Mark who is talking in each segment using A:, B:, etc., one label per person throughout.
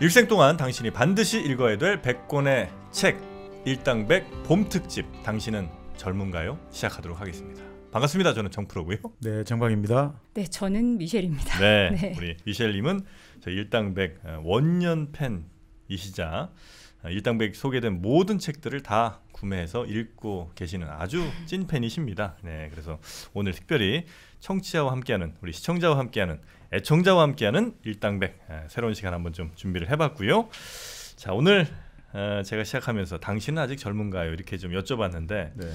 A: 일생 동안 당신이 반드시 읽어야 될 100권의 책 일당백 봄특집 당신은 젊은가요? 시작하도록 하겠습니다. 반갑습니다. 저는 정프로고요. 네, 정박입니다.
B: 네, 저는 미셸입니다. 네, 네.
A: 우리 미셸님은 저 일당백 어, 원년 팬이시자 어, 일당백 소개된 모든 책들을 다 구매해서 읽고 계시는 아주 찐 팬이십니다. 네, 그래서 오늘 특별히 청취자와 함께하는 우리 시청자와 함께하는 애청자와 함께하는 일당백 새로운 시간 한번 좀 준비를 해봤고요. 자 오늘 어, 제가 시작하면서 당신은 아직 젊은가요 이렇게 좀 여쭤봤는데 네.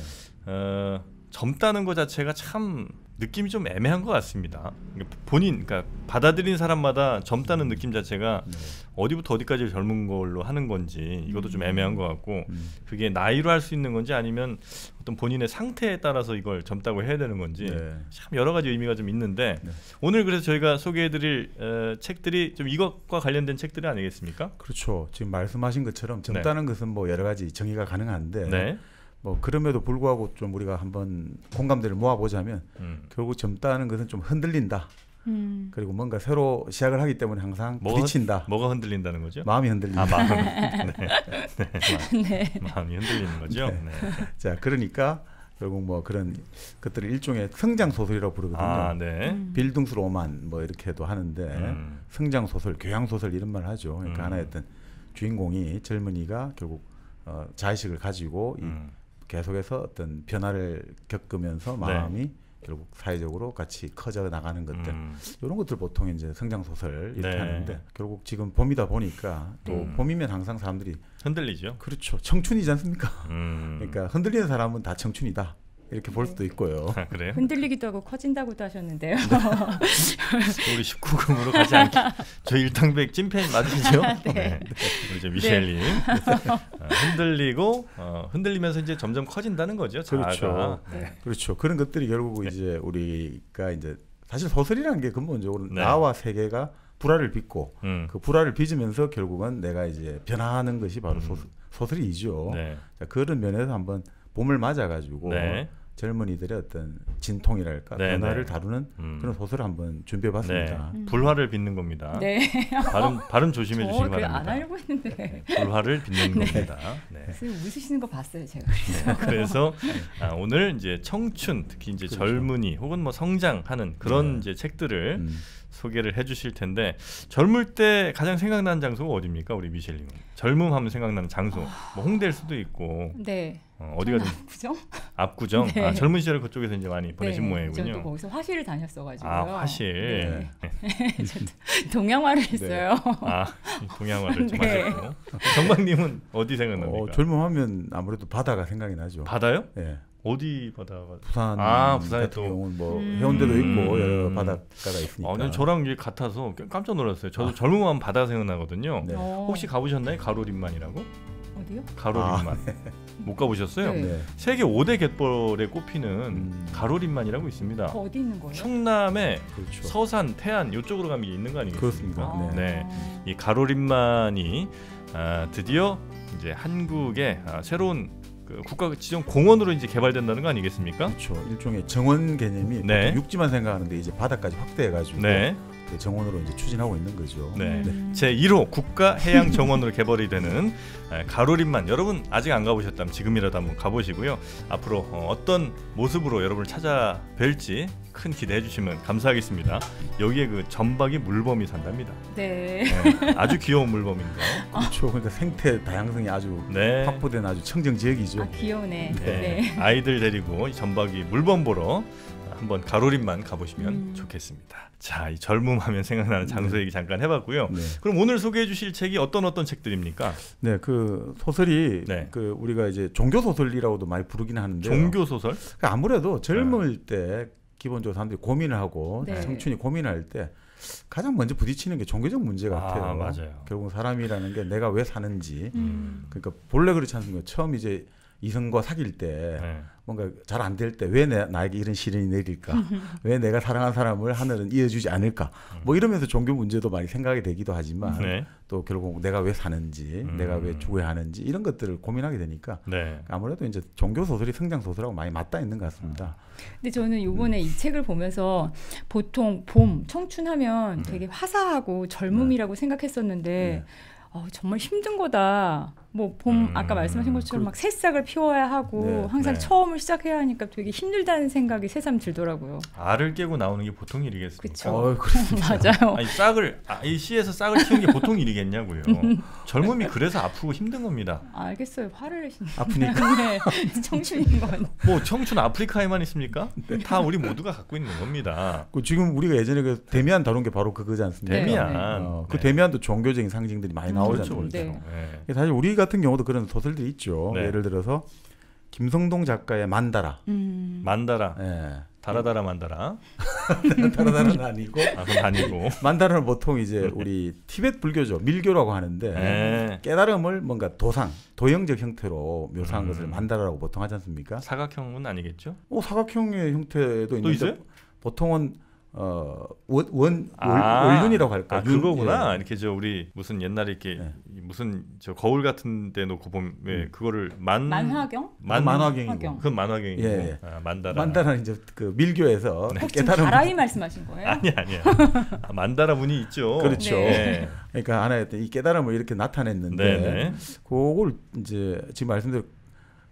A: 어, 젊다는 것 자체가 참 느낌이 좀 애매한 것 같습니다. 그러니까 본인, 그러니까 받아들인 사람마다 젊다는 느낌 자체가 네. 어디부터 어디까지 젊은 걸로 하는 건지 이것도 좀 음. 애매한 것 같고 음. 그게 나이로 할 수 있는 건지 아니면 어떤 본인의 상태에 따라서 이걸 젊다고 해야 되는 건지 네. 참 여러 가지 의미가 좀 있는데 네. 오늘 그래서 저희가 소개해드릴 어, 책들이 좀 이것과 관련된 책들이 아니겠습니까? 그렇죠. 지금 말씀하신 것처럼 젊다는
C: 네. 것은 뭐 여러 가지 정의가 가능한데. 네. 뭐 그럼에도 불구하고 좀 우리가 한번 공감대를 모아보자면 음. 결국 젊다는 것은 좀 흔들린다. 음. 그리고 뭔가 새로 시작을 하기 때문에 항상 뭐가, 부딪힌다. 뭐가 흔들린다는 거죠? 마음이 흔들린다. 아, 마음. 네. 네. 네. 마음이 흔들리는 거죠. 네. 네. 자, 그러니까 결국 뭐 그런 것들을 일종의 성장 소설이라고 부르거든요. 아, 네. 음. 빌둥스 로만 뭐 이렇게도 하는데 음. 성장 소설, 교양 소설 이런 말을 하죠. 그러니까 음. 하나의 어떤 주인공이 젊은이가 결국 어, 자의식을 가지고 이 음. 계속해서 어떤 변화를 겪으면서 네. 마음이 네. 결국 사회적으로 같이 커져 나가는 것들 음. 이런 것들 보통 이제 성장 소설 이렇게 네. 하는데 결국 지금 봄이다 보니까 또 음. 봄이면 항상 사람들이
A: 흔들리죠. 그렇죠. 청춘이지 않습니까?
C: 음. 그러니까 흔들리는 사람은 다 청춘이다. 이렇게 볼 수도 있고요. 아, 그래요?
B: 흔들리기도 하고 커진다고도 하셨는데요. 네.
C: 우리 19금으로
A: 가지 않게 저 일당백 찐팬 맞으시죠? 아, 네. 네. 우 네. 미셸님 어, 흔들리고 어, 흔들리면서 이제 점점 커진다는 거죠. 그렇죠. 네. 네.
C: 그렇죠. 그런 것들이 결국 이제 우리가 이제 사실 소설이라는 게 근본적으로 나와 세계가 불화를 빚고 음. 그 불화를 빚으면서 결국은 내가 이제 변화하는 것이 바로 음. 소설이죠. 자, 그런 면에서 한번 봄을 맞아가지고. 젊은이들의 어떤 진통이랄까 네, 변화를 네. 다루는 음. 그런 소설을 한번 준비해봤습니다. 네. 음. 불화를 빚는 겁니다. 네. 발음 발음 조심해
B: 어, 주시기 바랍니다. 안하고 했는데. 네, 불화를 빚는 네. 겁니다. 네. 그 웃으시는 거 봤어요 제가.
A: 그래서, 네, 그래서 아, 오늘 이제 청춘 특히 이제 그렇죠. 젊은이 혹은 뭐 성장하는 그런 이제 책들을 음. 소개를 해주실 텐데 젊을 때 가장 생각나는 장소가 어디입니까 우리 미셸님? 젊음하면 생각나는 장소 뭐 홍대일 수도 있고.
B: 네. 어, 디가
A: 압구정? 압구정. 네. 아, 젊은 시절 그쪽에서 이제 많이 보내신 네, 모양이군요. 저도 거기서
B: 화실을 다녔어가지고아 화실. 네. 네. 동양화를 네. 했어요. 아
C: 동양화를 좀 네. 하셨고. 정박님은 어디 생각납니까? 어, 젊음하면 아무래도 바다가 생각이 나죠. 바다요? 네.
A: 어디 바다가 부산 아 부산에 또뭐 해운대도 음. 있고 여러 바닷가가 있으니까. 아, 저랑 이게 같아서 깜짝 놀랐어요. 저도 아. 젊음면 바다 생각나거든요. 어. 혹시 가보셨나요? 가로림만이라고? 어디요? 가로림만. 아, 네. 못 가보셨어요? 네. 세계 5대 갯벌에 꼽히는 음. 가로림만이라고 있습니다. 어디 있는 거예요? 충남에 그렇죠. 서산, 태안 이쪽으로 가면 있는 거 아니겠습니까? 그렇습니다. 아. 네. 이 가로림만이 아, 드디어 이제 한국의 아, 새로운 그 국가 지정 공원으로 이제 개발된다는 거 아니겠습니까? 그렇죠.
C: 일종의 정원 개념이 네.
A: 육지만 생각하는데 이제 바다까지 확대해가지고 네. 그 정원으로 이제 추진하고 있는 거죠. 네. 네. 제 1호 국가 해양 정원으로 개발이 되는 가로림만 여러분 아직 안 가보셨다면 지금이라도 한번 가보시고요. 앞으로 어, 어떤 모습으로 여러분을 찾아뵐지 큰 기대해 주시면 감사하겠습니다. 여기에 그 전박이 물범이 산답니다.
B: 네. 네. 아주
A: 귀여운 물범인데. 그렇죠. 그러니까 생태 다양성이 아주 네. 확보된 아주 청정 지역이죠. 아,
B: 귀여우네. 네. 네.
A: 아이들 데리고 전박이 물범 보러 한번 가로림만 가보시면 음. 좋겠습니다. 자, 이 젊음하면 생각나는 네. 장소 얘기 잠깐 해봤고요. 네. 그럼 오늘 소개해주실 책이 어떤 어떤 책들입니까?
C: 네, 그 소설이 네. 그 우리가 이제 종교 소설이라고도 많이 부르긴 하는데 종교
A: 소설? 그러니까
C: 아무래도 젊을 네. 때 기본적으로 사람들이 고민을 하고 네. 청춘이 고민할 때 가장 먼저 부딪히는 게 종교적 문제 아, 같아요. 아, 맞아요. 결국 사람이라는 게 내가 왜 사는지. 음. 그러니까 본래 그렇지 않습니까? 처음 이제 이성과 사귈 때 네. 뭔가 잘 안 될 때 왜 나에게 이런 시련이 내릴까? 왜 내가 사랑한 사람을 하늘은 이어주지 않을까? 뭐 이러면서 종교 문제도 많이 생각이 되기도 하지만 네. 또 결국 내가 왜 사는지, 음. 내가 왜 죽어야 음. 하는지 이런 것들을 고민하게 되니까 네. 아무래도 이제 종교 소설이 성장 소설하고 많이 맞닿아 있는 것 같습니다.
B: 근데 저는 요번에 음. 이 책을 보면서 보통 봄, 청춘하면 네. 되게 화사하고 젊음이라고 네. 생각했었는데 네.
A: 어, 정말 힘든
B: 거다. 뭐봄 음. 아까 말씀하신 것처럼 막 새싹을 피워야 하고 네, 항상 네. 처음을 시작해야 하니까 되게 힘들다는 생각이 새삼 들더라고요.
A: 알을 깨고 나오는 게 보통 일이겠습니까? 그렇죠. 맞아요. 아니, 싹을 아, 이 씨에서 싹을 키우는 게 보통 일이겠냐고요. 음. 젊음이 그래서 아프고 힘든 겁니다.
B: 아, 알겠어요. 화를 내시는 아프니까. 네, 청춘인 건.
A: 뭐 청춘 아프리카에만 있습니까? 네. 다 우리 모두가 갖고 있는 겁니다.
C: 그 지금 우리가 예전에 그 데미안 다룬 게 바로 그거지 않습니까? 데미안. 네. 어, 그 데미안도 종교적인 상징들이 많이 음, 나오잖아요. 그렇죠, 그렇죠. 네. 네. 사실 우리 같은 경우도 그런 소설들이 있죠. 네. 예를 들어서 김성동 작가의 만다라. 음. 만다라. 예. 다라다라 만다라. 다라다라는 아니고. 아, 그건 아니고. 만다라는 보통 이제 우리 티벳 불교죠. 밀교라고 하는데 네. 깨달음을 뭔가 도상, 도형적 형태로 묘사한 음. 것을 만다라라고
A: 보통 하지 않습니까? 사각형은 아니겠죠?
C: 어, 사각형의 형태도 있는데 보통은
A: 어원원 아, 원륜이라고 할까? 아, 그, 그거구나. 예. 이렇게 저 우리 무슨 옛날에 이렇게 예. 무슨 저 거울 같은 데 놓고 보면 예, 음. 그거를 만 만화경? 만, 아, 만화경이고. 그건 만화경이고. 예. 예. 아, 만다라. 만다라 이제 그 밀교에서 네. 깨달은 다라이
B: 말씀하신 거예요?
C: 아니 아니야. 아, 만다라
A: 문이 있죠. 그렇죠. 네.
C: 그러니까 하나의 이 깨달음을 이렇게 나타냈는데 네네. 네. 그걸 이제 지금 말씀드린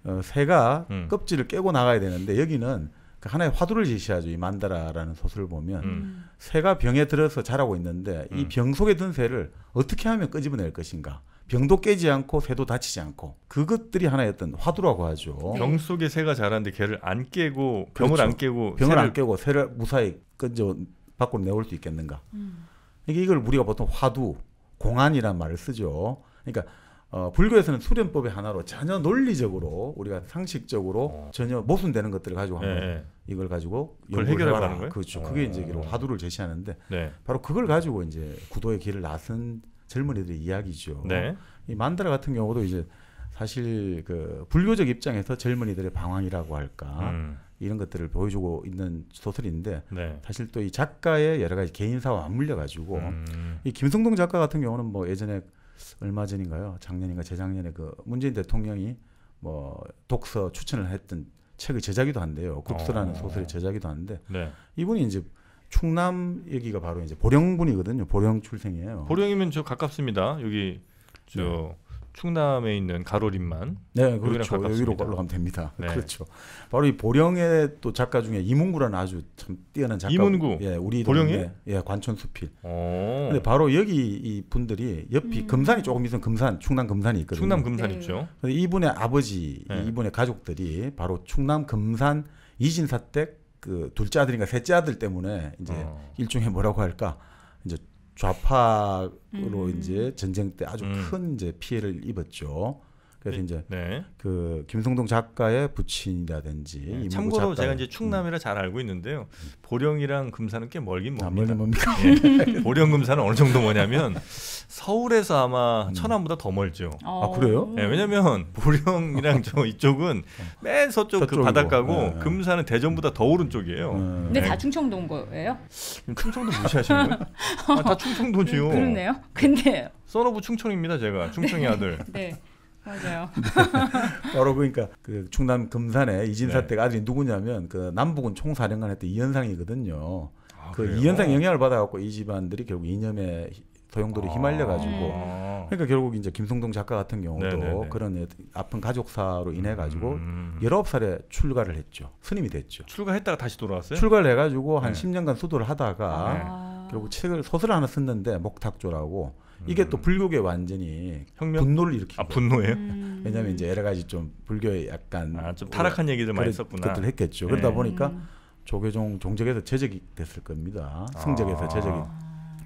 C: 어, 새가 음. 껍질을 깨고 나가야 되는데 여기는 그 하나의 화두를 제시하죠. 이 만다라라는 소설을 보면 음. 새가 병에 들어서 자라고 있는데 이병 음. 속에 든 새를 어떻게 하면 끄집어낼 것인가. 병도 깨지 않고 새도 다치지 않고 그것들이 하나의 어떤 화두라고 하죠. 병
A: 속에 새가 자랐는데 걔를 안 깨고 병을 그렇죠. 안 깨고 병을 새를... 안 깨고 새를 무사히
C: 끈져 밖으로 내올 수 있겠는가. 음. 이게 이걸 우리가 보통 화두, 공안이란 말을 쓰죠. 그러니까 어, 불교에서는 수련법의 하나로 전혀 논리적으로 우리가 상식적으로 어. 전혀 모순되는 것들을 가지고 한번 네. 네. 이걸 가지고 그걸 해결하는 거예요. 그렇죠. 어. 그게 이제 화두를 제시하는데 네. 바로 그걸 가지고 이제 구도의 길을 나선 젊은이들의 이야기죠. 네. 이 만다라 같은 경우도 이제 사실 그 불교적 입장에서 젊은이들의 방황이라고 할까 음. 이런 것들을 보여주고 있는 소설인데 네. 사실 또 이 작가의 여러 가지 개인사와 맞물려 가지고 음. 이 김성동 작가 같은 경우는 뭐 예전에 얼마 전인가요? 작년인가 재작년에 그 문재인 대통령이 뭐 독서 추천을 했던 책의 제작이도 한데요 국수라는 어. 소설의 제작이도 하는데 네. 이분이 이제 충남 여기가 바로 이제 보령분이거든요. 보령 출생이에요.
A: 보령이면 저 가깝습니다. 여기 저 네. 충남에 있는 가로림만 네 그렇죠 여기로 올라가면
C: 됩니다 네. 그렇죠 바로 이 보령의 또 작가 중에 이문구라는 아주 참 뛰어난 작가 이문구 예 우리 보령에 예관천수필 근데 바로 여기 이 분들이 옆이 음. 금산이 조금 있으면 금산 충남 금산이 있거든요 충남 금산 네. 있죠 근데 이분의 아버지 네. 이분의 가족들이 바로 충남 금산 이진사댁 그 둘째 아들인가 셋째 아들 때문에 이제 어. 일종의 뭐라고 할까 좌파로 음. 이제 전쟁 때 아주 음. 큰 이제 피해를 입었죠. 그래서 네. 이제 네. 그 김성동 작가의 부친이라든지 네. 참고로 작가의, 제가 이제
A: 충남이라 음. 잘 알고 있는데요. 음. 보령이랑 금산은 꽤 멀긴 아, 멉니다. 아, 네. 보령 금산은 어느 정도 뭐냐면 서울에서 아마 음. 천안보다 더 멀죠. 어. 아 그래요? 네, 왜냐면 보령이랑 저 이쪽은 어. 맨 서쪽 그 바닷가고 네, 네. 금산은 대전보다 더 오른쪽이에요. 근데 다
B: 충청도인 거예요? 충청도 무시하시는 거예요?
A: 아, 다충청도지 그렇네요. 근데 서너부 충청입니다 제가 충청의 아들.
B: 네. 맞아요. 네.
A: 바로 그러니까 그
C: 충남 금산에 이진사 네. 때가 아들이 누구냐면 그남북은 총사령관 했던 이현상이거든요.
A: 아, 그 이현상
C: 영향을 받아갖고 이 집안들이 결국 이념에 소용돌이 아. 휘말려가지고 아~ 그러니까 결국 이제 김성동 작가 같은 경우도 네네네. 네, 네. 그런 아픈 가족사로 인해 가지고 음, 음, 음. 열아홉 살에 출가를 했죠 스님이 됐죠
A: 출가했다가 다시 돌아왔어요 출가를
C: 해가지고 네. 한 10년간 수도를 하다가 아~ 결국 책을 소설 을 하나 썼는데 목탁조라고 이게 또 음. 불교계 완전히 혁명? 분노를 일으키고 아 분노예요? 음. 왜냐하면 이제 여러 가지 좀 불교에 약간 아, 좀 타락한 얘기들 많이 했구나그들 했겠죠. 네. 그러다 보니까 음. 조계종 종적에서 제적이 됐을 겁니다. 아. 승적에서 아. 제적이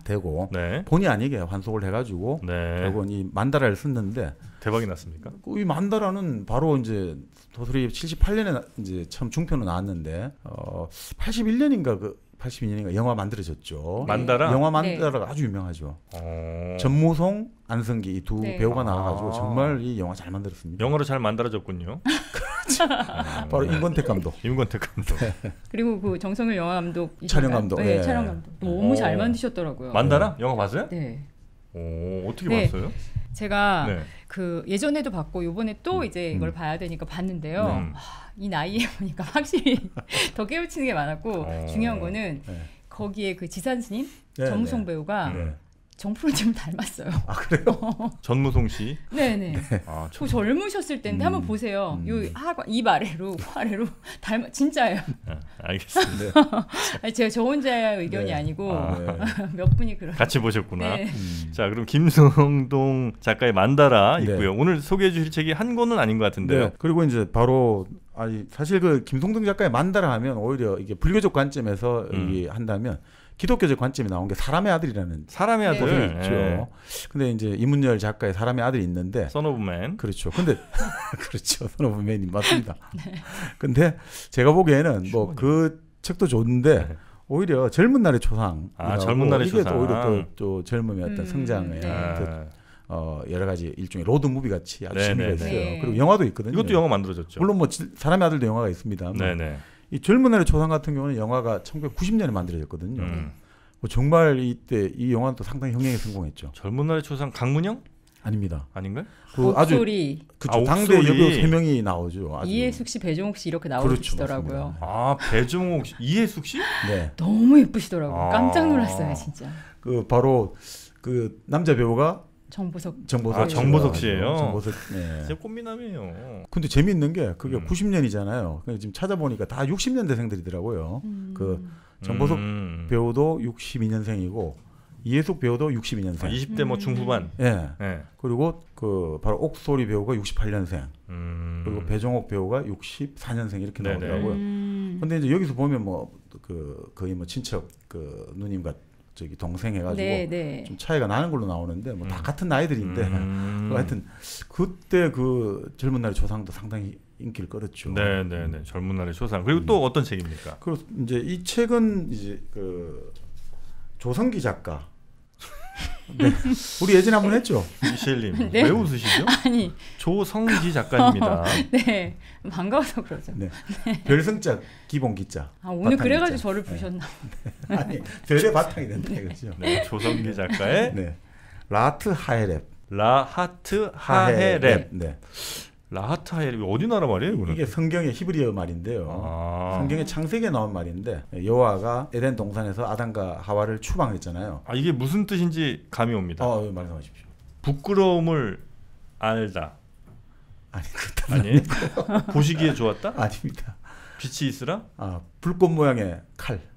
C: 되고 네. 본의 아니게 환속을 해가지고 네. 결국은 이 만다라를 썼는데 대박이 났습니까? 그 이 만다라는 바로 이제 도토리 78년에 이제 처음 중편으로 나왔는데 어 81년인가 그8 2년인가 영화 만들어졌죠. 만다라? 영화 네. 만다라가 아주 유명하죠. 어... 전무송,
A: 안성기 이두 네. 배우가 나와가지고 아... 정말 이 영화 잘 만들었습니다. 영화로 잘 만들어졌군요. 아, 바로 음. 임권택 감독. 임권택 감독. 네.
B: 그리고 그 정성일 영화 감독 촬영 감독. 네, 네, 촬영 감독. 너무 오. 어. 잘 만드셨더라고요. 만다라?
A: 영화 봤어요? 네. 어떻게 네. 봤어요?
B: 제가 네. 그 예전에도 봤고 요번에 또 음, 이제 음. 이걸 음. 봐야 되니까 봤는데요. 음. 네. 하, 아, 이 나이에 보니까 확실히 더 깨우치는 게 많았고 오, 어. 중요한 거는 네. 거기에 그 지산 스님 네, 정우성 네. 배우가 정프로님을 닮았어요.
A: 아 그래요? 전무송 씨. 네네. 네. 아, 저... 그
B: 젊으셨을 때인데 음, 한번 보세요. 음. 요하입 아래로 코 아래로 닮아 진짜예요.
A: 아, 알겠습니다.
B: 아니, 제가 저 혼자 의견이 네. 아니고 아, 네. 몇 분이 그런. 같이 보셨구나. 네. 음.
A: 자 그럼 김성동 작가의 만다라 네. 있고요. 오늘 소개해 주실 책이 한 권은 아닌 것 같은데요. 네. 그리고 이제 바로
C: 아니 사실 그 김성동 작가의 만다라 하면 오히려 이게 불교적 관점에서 음. 한다면 기독교적 관점이 나온 게 사람의 아들이라는 사람의 아들 네. 있죠. 네. 근데 이제 이문열 작가의 사람의 아들이 있는데 선오브맨 그렇죠. 근데 그렇죠. 선오브맨이 맞습니다. 네. 근데 제가 보기에는 뭐 그 책도 좋은데 네. 오히려 젊은 날의 초상 아 젊은 날의 이게 초상. 이또 오히려 또, 또 젊음의 어떤 음, 성장의 네. 그, 어, 여러 가지 일종의 로드 무비 같이 아주 네, 네, 재미가 있어요. 그리고 영화도 있거든요. 이것도 영화 만들어졌죠. 물론 뭐 지, 사람의 아들도 영화가 있습니다. 네네. 이 젊은날의 조상 같은 경우는 영화가 1990년에 만들어졌거든요. 음. 뭐 정말 이때 이 영화는 또 상당히 흥행에 성공했죠. 젊은날의 조상 강문영? 아닙니다. 아닌가요? 그 옥소리. 아주 그 아, 당대 여배우 세 명이 나오죠. 아주.
B: 이해숙 씨, 배종옥 씨 이렇게 나오시더라고요.
C: 그렇죠, 아 배종옥 씨, 이해숙 씨? 네.
B: 너무 예쁘시더라고요. 아.
C: 깜짝 놀랐어요, 진짜. 그 바로 그 남자 배우가 정보석. 정보석. 아, 정보석 씨예요. 정보석. 네. 진짜
A: 꽃미남이에요.
C: 근데 재미있는게 그게 음. 90년이잖아요. 그러니까 지금 찾아보니까 다 60년대생들이더라고요. 음. 그 정보석 음. 배우도 62년생이고 이해숙 배우도 62년생. 아, 20대 뭐 음. 중후반. 예. 네. 네. 그리고 그 바로 옥소리 배우가 68년생. 음. 그리고 배종옥 배우가 64년생 이렇게 나오더라고요. 음. 근데 이제 여기서 보면 뭐 그 거의 뭐 친척 그 누님 같은 저기 동생 해가지고 네, 네. 좀 차이가 나는 걸로 나오는데 뭐다 음. 같은 나이들인데 음. 뭐 하여튼 그때 그 젊은 날의 조상도 상당히 인기를 끌었죠.
A: 네네네 네, 네. 음. 젊은 날의 조상 그리고 음. 또 어떤 책입니까? 그
C: 이제 이 책은 이제 그 조성기 작가 네. 우리 예전에 한 번 했죠. 미셸님 네. 왜 웃으시죠? 아니 조성지 작가입니다. 어,
B: 네 반가워서 그러죠. 네.
C: 네. 별성자 기본 기자. 아 오늘 그래가지고 저를 네. 부셨나? 네. 아니 별의 바탕이 된다 이거죠. 조성기 작가의
A: 라트 네. 하헤랩. 라하트 하헤랩. 네. 라하타엘 어디 나라 말이에요? 이거는? 이게
C: 성경의 히브리어 말인데요. 아. 성경의 창세기에 나온 말인데 여호와가 에덴 동산에서
A: 아담과 하와를 추방했잖아요. 아 이게 무슨 뜻인지 감이 옵니다. 어, 예, 말씀하십시오. 부끄러움을 알다. 아니 그렇다. 아니 보시기에 좋았다? 아닙니다. 빛이 있으라? 아 불꽃 모양의 칼.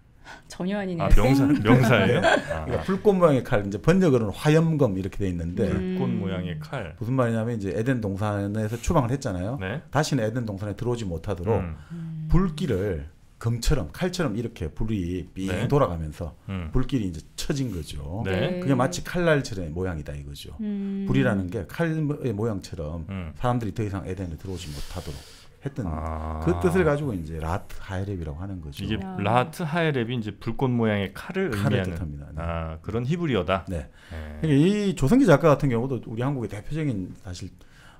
B: 전혀 아니네요. 아, 명사 명사예요? 아. 그러니까
C: 불꽃 모양의 칼 이제 번역으로는 화염검 이렇게 돼 있는데 음. 불꽃 모양의 칼 무슨 말이냐면 이제 에덴 동산에서 추방을 했잖아요. 네? 다시는 에덴 동산에 들어오지 못하도록 음. 음. 불길을 검처럼 칼처럼 이렇게 불이 삥 네? 돌아가면서 음. 불길이 이제 쳐진 거죠. 네. 네? 그게 마치 칼날처럼 모양이다 이거죠. 음. 불이라는 게 칼의 모양처럼 음. 사람들이 더 이상 에덴에 들어오지 못하도록 했던
A: 아. 그 뜻을 가지고 이제 라트 하이랩이라고 하는 거죠. 이게 라트 아. 하이랩이 이제 불꽃 모양의 칼을, 칼을 의미하는 뜻합니다. 네. 아, 그런 히브리어다. 네. 네. 그러니까 이 조성기 작가 같은 경우도
C: 우리 한국의 대표적인 사실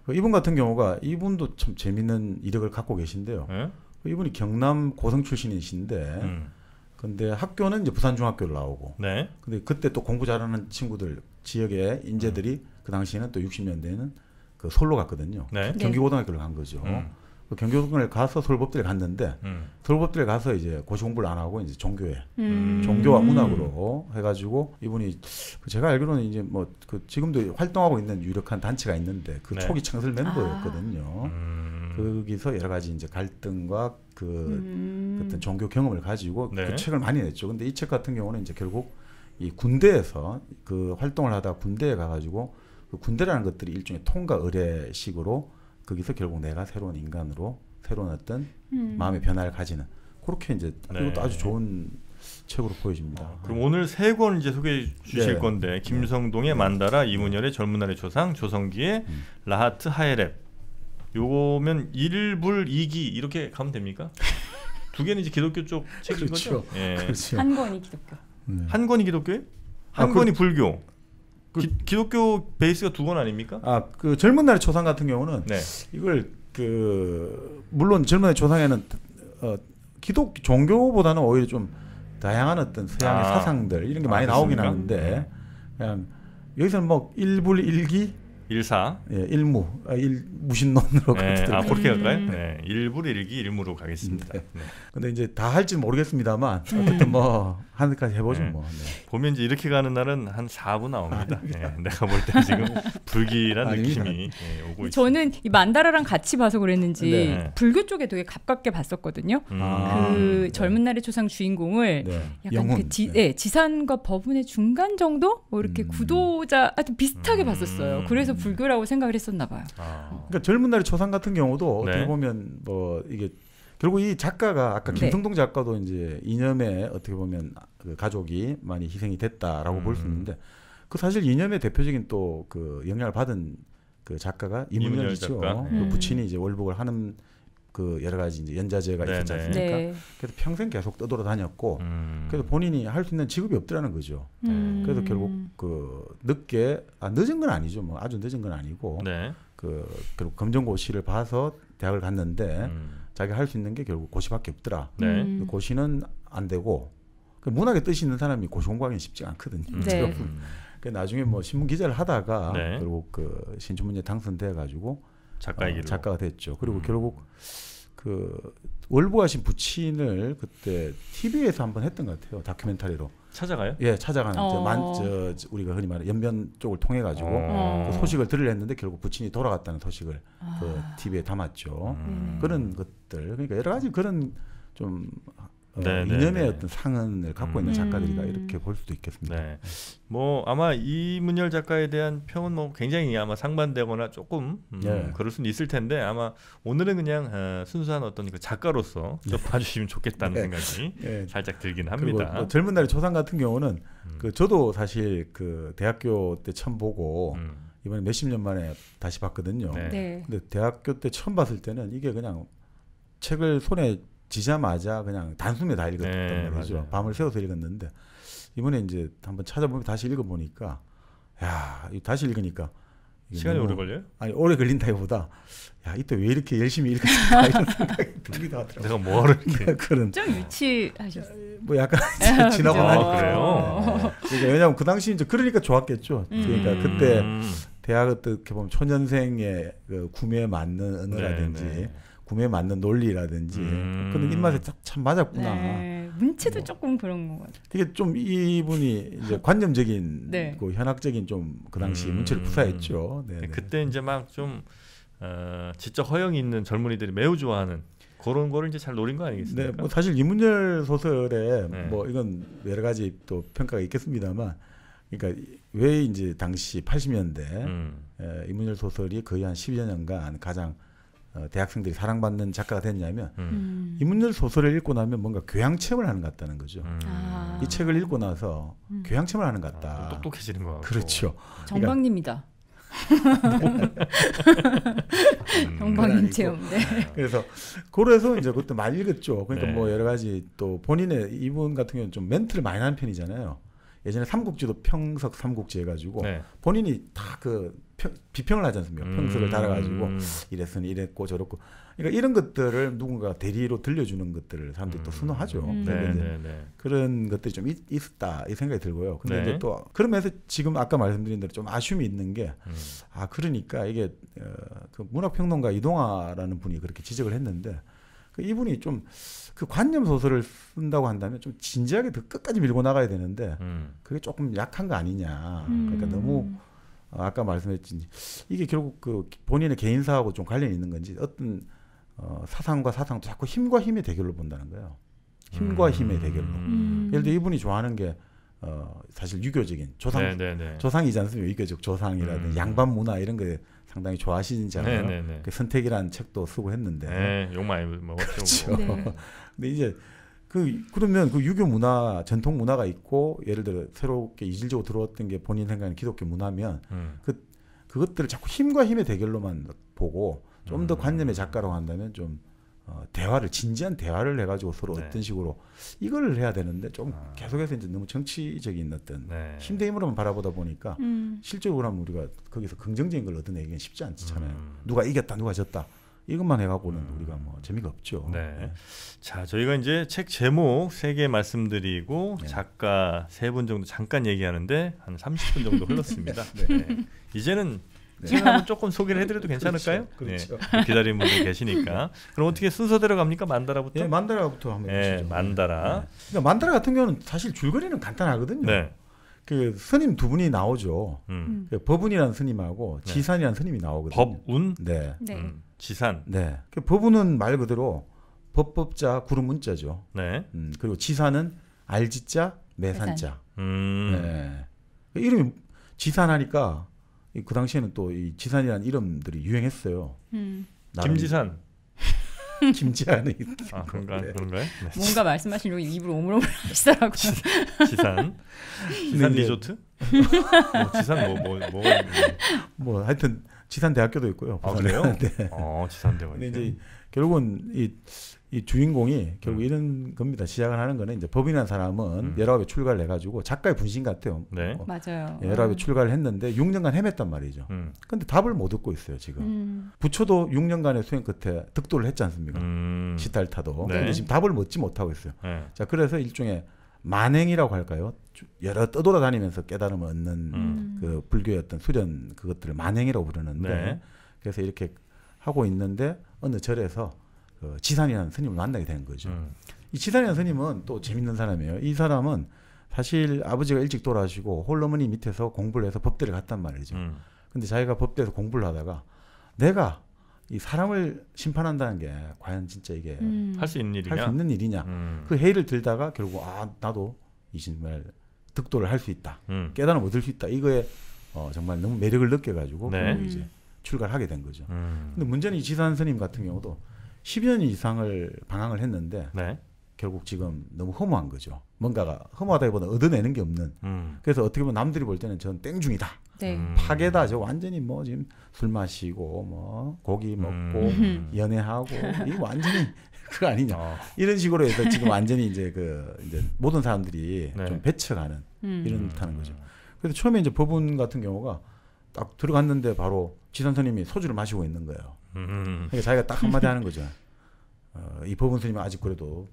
C: 그 이분 같은 경우가 이분도 참 재밌는 이력을 갖고 계신데요. 네? 이분이 경남 고성 출신이신데 음. 근데 학교는 이제 부산 중학교를 나오고 네. 근데 그때 또 공부 잘하는 친구들 지역의 인재들이 음. 그 당시에는 또 60년대에는 그 솔로 갔거든요. 네. 네. 경기고등학교를 간 거죠. 음. 그 경교동을 가서 서울법대를 갔는데 음. 서울법대를 가서 이제 고시 공부를 안 하고 이제 종교에 음. 종교와 문학으로 해가지고 이분이 제가 알기로는 이제 뭐 그 지금도 활동하고 있는 유력한 단체가 있는데 그 네. 초기 창설 멤버였거든요. 아. 음. 거기서 여러 가지 이제 갈등과 그 음. 어떤 종교 경험을 가지고 그 네. 그 책을 많이 냈죠. 근데 이 책 같은 경우는 이제 결국 이 군대에서 그 활동을 하다 군대에 가가지고 그 군대라는 것들이 일종의 통과 의례식으로 거기서 결국 내가 새로운 인간으로 새로운 어떤 음. 마음의 변화를 가지는 그렇게 이제 네. 것도 아주 좋은 책으로
A: 보여집니다. 아, 그럼 오늘 세 권 이제 소개해 주실 네. 건데 네. 김성동의 네. 만다라, 네. 이문열의 젊은 날의 조상, 조성기의 음. 라하트 하에렙. 요거면 1불 2기 이렇게 가면 됩니까? 두 개는 이제 기독교 쪽 책인 그렇죠. 거죠? 예. 그렇죠. 한
B: 권이 기독교.
A: 네. 한 권이 기독교한 아, 권이 그, 불교. 그 기, 독교 베이스가
C: 두 권 아닙니까? 아그 젊은 날의 초상 같은 경우는 네. 이걸 그 물론 젊은 날의 초상에는 어, 기독 종교보다는 오히려 좀 다양한 어떤 서양의 아. 사상들 이런 게 아, 많이 그렇습니까? 하는데 네. 그냥 여기서는 뭐 일불 일기 일사 예 일무 아, 일 무신론으로 네, 아 그렇게 할까요? 음. 네 일불
A: 일기 일무로 가겠습니다. 네. 네. 근데 이제 다 할지 모르겠습니다만 어쨌든 뭐 하늘까지 해보죠 네. 뭐. 네. 봄이 이제 이렇게 가는 날은 한 4부 나옵니다. 아, 네. 네, 내가 볼 때 지금 불길한 느낌이 예, 오고 있어요.
B: 저는 이 만다라랑 같이 봐서 그랬는지 네. 네. 불교 쪽에 되게 가깝게 봤었거든요. 음. 아, 그 아, 젊은 날의 초상 주인공을 약간 그 영혼, 그 지, 네. 산과 법운의 중간 정도 뭐 이렇게 음. 구도자 하여튼 비슷하게 음. 봤었어요. 그래서 음. 불교라고 생각을 했었나 봐요.
C: 아. 그러니까 젊은 날의 초상 같은 경우도 어떻게 보면 뭐 이게 그리고 이 작가가 아까 네. 김성동 작가도 이제 이념에 어떻게 보면 그 가족이 많이 희생이 됐다라고 음. 볼수 있는데 그 사실 이념의 대표적인 또 그 영향을 받은 그 작가가 이문열이죠. 작가. 그 음. 부친이 이제 월북을 하는 그 여러 가지 이제 연자제가 네, 있었지 네. 않습니까? 네. 그래서 평생 계속 떠돌아 다녔고 음. 그래서 본인이 할 수 있는 직업이 없더라는 거죠. 음. 그래서 결국 그 늦게 아 늦은 건 아니죠. 뭐 아주 늦은 건 아니고 네. 그 결국 검정고시를 봐서 대학을 갔는데 음. 자기가 할 수 있는 게 결국 고시밖에 없더라. 네. 음. 그 고시는 안 되고 그 문학에 뜻이 있는 사람이 고시 공부하기는 쉽지 않거든요. 음. 네. 음. 그 나중에 뭐 신문 기자를 하다가 네. 결국 그 신춘문예 당선돼 가지고 작가 어, 작가가 됐죠. 그리고 음. 결국 그 월부하신 부친을 그때 TV에서 한번 했던 것 같아요. 다큐멘터리로.
A: 찾아가요? 예, 찾아가는 어. 저 만,
C: 저, 우리가 흔히 말하는 연변 쪽을 통해 가지고 어. 어. 그 소식을 들으려 했는데 결국 부친이 돌아갔다는 소식을 그 아. 그 TV에 담았죠. 음. 그런 것들 그러니까 여러 가지 그런 좀 어, 네, 네, 이념의 네. 어떤 상흔을 갖고 있는 음. 작가들이다 이렇게 볼 수도 있겠습니다. 네.
A: 뭐 아마 이문열 작가에 대한 평은 뭐 굉장히 아마 상반되거나 조금 음, 예. 그럴 수는 있을 텐데 아마 오늘은 그냥 어, 순수한 어떤 그 작가로서 네. 좀 봐주시면 좋겠다는 생각이 예. 살짝 들긴 합니다. 뭐 젊은 날의
C: 상 같은 경우는 음. 그 저도 사실 그 대학교 때 처음 보고 음. 이번에 몇십 년 만에 다시 봤거든요. 네. 네. 근데 대학교 때 처음 봤을 때는 이게 그냥 책을 손에 지자마자 그냥 단숨에 다 읽었던 네, 거죠. 밤을 새워서 읽었는데 이번에 이제 한번 찾아보면 다시 읽어보니까 야 다시 읽으니까 시간이 너무, 오래 걸려요? 아니 오래 걸린다기보다 야 이때 왜 이렇게 열심히 읽었을까 이런 생각이 들기도 하더라고 내가 뭐를 이렇게 네, 그런 좀
B: 유치하셨어. 뭐 약간 아, 지나고 나니까 아, 그래요. 네. 그 그러니까
C: 왜냐하면 그 당시 이제 그러니까 좋았겠죠. 음. 그러니까 음. 그때 대학 어떻게 보면 초년생의 그 구매에 맞는 언어라든지. 네, 네. 구매에 맞는 논리라든지 음. 그런 입맛에 참 맞았구나.
B: 네. 눈치도 뭐. 조금 그런 것 같아요.
C: 이게 좀 이분이 이제 관념적인 네. 그 현학적인 좀 그 당시 음. 문체를 부사했죠.
A: 네, 네 그때 이제 막 좀 어, 지적 허영이 있는 젊은이들이 매우 좋아하는 그런 거를 이제 잘 노린 거 아니겠습니까? 네,
C: 뭐 사실 이문열 소설에 네. 뭐 이건 여러 가지 또 평가가 있겠습니다만, 그러니까 왜 이제 당시 80년대 음. 에, 이문열 소설이 거의 한 10여 년간 가장 어, 대학생들이 사랑받는 작가가 됐냐면 음. 음. 이문열 소설을 읽고 나면 뭔가 교양 체험을 하는 것 같다는 거죠. 음. 아. 이 책을 읽고 나서 음. 교양 체험을 하는 것 아, 같다. 아, 똑똑해지는 거 같고. 그렇죠. 정방님이다. 그러니까. 정방님 체험. 네. 네. 그래서 그래서 이제 그것도 많이 읽었죠. 그러니까 네. 뭐 여러 가지 또 본인의 이분 같은 경우는 좀 멘트를 많이 하는 편이잖아요. 예전에 삼국지도 평석 삼국지 해가지고 네. 본인이 다그 비평을 하지 않습니까? 평소를 달아가지고 음. 이랬으니 이랬고 저랬고 그러니까 이런 것들을 누군가 대리로 들려주는 것들을 사람들이 또 선호하죠. 음. 음. 네, 네, 네. 그런 것들이 좀 있, 있었다 이 생각이 들고요. 근데 이제 네. 또 그러면서 지금 아까 말씀드린 대로 좀 아쉬움이 있는 게아 음. 그러니까 이게 어, 그 문학평론가 이동아라는 분이 그렇게 지적을 했는데 그 이분이 좀 그 관념 소설을 쓴다고 한다면 좀 진지하게 그 끝까지 밀고 나가야 되는데 그게 조금 약한 거 아니냐. 그러니까 너무 어, 아까 말씀했지 이게 결국 그 본인의 개인사하고 좀 관련이 있는 건지 어떤 어, 사상과 사상도 자꾸 힘과 힘의 대결로 본다는 거예요. 힘과 음. 힘의 대결로. 음. 예를 들어 이분이 좋아하는 게 어, 사실 유교적인 조상 네네네. 네, 네. 조상이지 않습니까? 유교적 조상이라든 음. 양반 문화 이런 거 상당히 좋아하시잖아요. 네, 는그 선택이라는 책도 쓰고 했는데 네, 욕 많이 먹었죠. 그렇죠. 네. 근데 이제 그 그러면 그 유교 문화 전통 문화가 있고 예를 들어 새롭게 이질적으로 들어왔던 게 본인 생각에 는 기독교 문화면 음. 그 그것들을 자꾸 힘과 힘의 대결로만 보고 좀더 음. 관념의 작가라고 한다면 좀 어, 대화를 진지한 대화를 해가지고 서로 네. 어떤 식으로 이걸 해야 되는데 좀 아. 계속해서 이제 너무 정치적인 어떤 네. 힘대 힘으로만 바라보다 보니까 음. 실으로하면 우리가 거기서
A: 긍정적인 걸 얻어내기는 쉽지 않잖아요. 음. 누가 이겼다 누가 졌다 이것만 해가고는 음. 우리가 뭐 재미가 없죠. 네. 네. 자, 저희가 이제 책 제목 세 개 말씀드리고 네. 작가 세 분 정도 잠깐 얘기하는데 한 30분 정도 흘렀습니다. 네. 네. 이제는 생각하 네. 조금 소개를 해드려도 그렇죠, 괜찮을까요? 그렇죠. 그렇죠. 기다리는 분들 계시니까. 그럼 어떻게 순서대로 갑니까? 만다라부터? 예, 만다라부터 한번 보시죠. 만다라.
C: 그러니까 만다라 같은 경우는 사실 줄거리는 간단하거든요. 그 스님 두 분이 나오죠. 음. 그 법운이라는 스님하고 지산이라는 스님이 나오거든요. 법운? 네. 음. 지산. 네. 그 법우는 말 그대로 법법자 구름 문자죠. 네. 음, 그리고 지산은 알지자 매산자. 음. 네. 그 이름이 지산하니까 그 당시에는 또 이 지산이라는 이름들이 유행했어요. 음. 김지산. 김지한이
A: 아, 그런가 네. 그런가요? 네. 뭔가
B: 말씀하시려이 입으로 오물오물 하시더라고요.
A: 지산 네, 지산 네. 리조트? 뭐 지산 뭐뭐뭐 뭐, 뭐, 뭐, 뭐,
C: 하여튼 지산대학교도 있고요. 아, 그래요? 네. 어, 지산대학교. 근데 이제 결국은 이, 이 주인공이 결국 음. 이런 겁니다. 시작을 하는 거는 이제 법인한 사람은 음. 열아홉에 출가를 해가지고 작가의 분신 같아요. 네. 어,
B: 맞아요. 예, 열아홉에 음.
C: 출가를 했는데 6년간 헤맸단 말이죠. 음. 근데 답을 못 얻고 있어요, 지금. 음. 부처도 6년간의 수행 끝에 득도를 했지 않습니까? 음. 시탈타도. 네. 근데 지금 답을 얻지 못하고 있어요. 네. 자, 그래서 일종의 만행이라고 할까요? 여러 떠돌아다니면서 깨달음을 얻는 음. 그 불교의 어떤 수련 그것들을 만행이라고 부르는데 네. 그래서 이렇게 하고 있는데 어느 절에서 그 지산이라는 스님을 만나게 되는 거죠. 음. 이 지산이라는 스님은 또 재밌는 사람이에요. 이 사람은 사실 아버지가 일찍 돌아가시고 홀로머니 밑에서 공부를 해서 법대를 갔단 말이죠. 음. 근데 자기가 법대에서 공부를 하다가 내가 이 사람을 심판한다는 게 과연 진짜 이게 음. 할수 있는 일이냐? 할수 있는 일이냐? 음. 그 회의를 들다가 결국 아 나도 이 정말 득도를 할 수 있다, 음. 깨달음 얻을 수 있다. 이거에 어, 정말 너무 매력을 느껴가지고 네. 음. 이제 출가 하게 된 거죠. 음. 근데 문제는 이지산 스님 같은 경우도 10년 이상을 방황을 했는데 네. 결국 지금 너무 허무한 거죠. 뭔가가 허무하다기보다 얻어내는 게 없는. 음. 그래서 어떻게 보면 남들이 볼 때는 전 땡중이다, 네. 파괴다, 저 완전히 뭐 지금 술 마시고 뭐 고기 음. 먹고 음. 연애하고 이 완전히 그거 아니냐 어. 이런 식으로 해서 지금 완전히 이제 그 이제 모든 사람들이 네. 좀배척하는 음. 이런 듯하는 음. 거죠. 그래서 처음에 이제 법원 같은 경우가 딱 들어갔는데 바로 지선생님이 소주를 마시고 있는 거예요. 음. 그러니까 자기가 딱 한마디 하는 거죠. 어, 이 법원 스님은 아직 그래도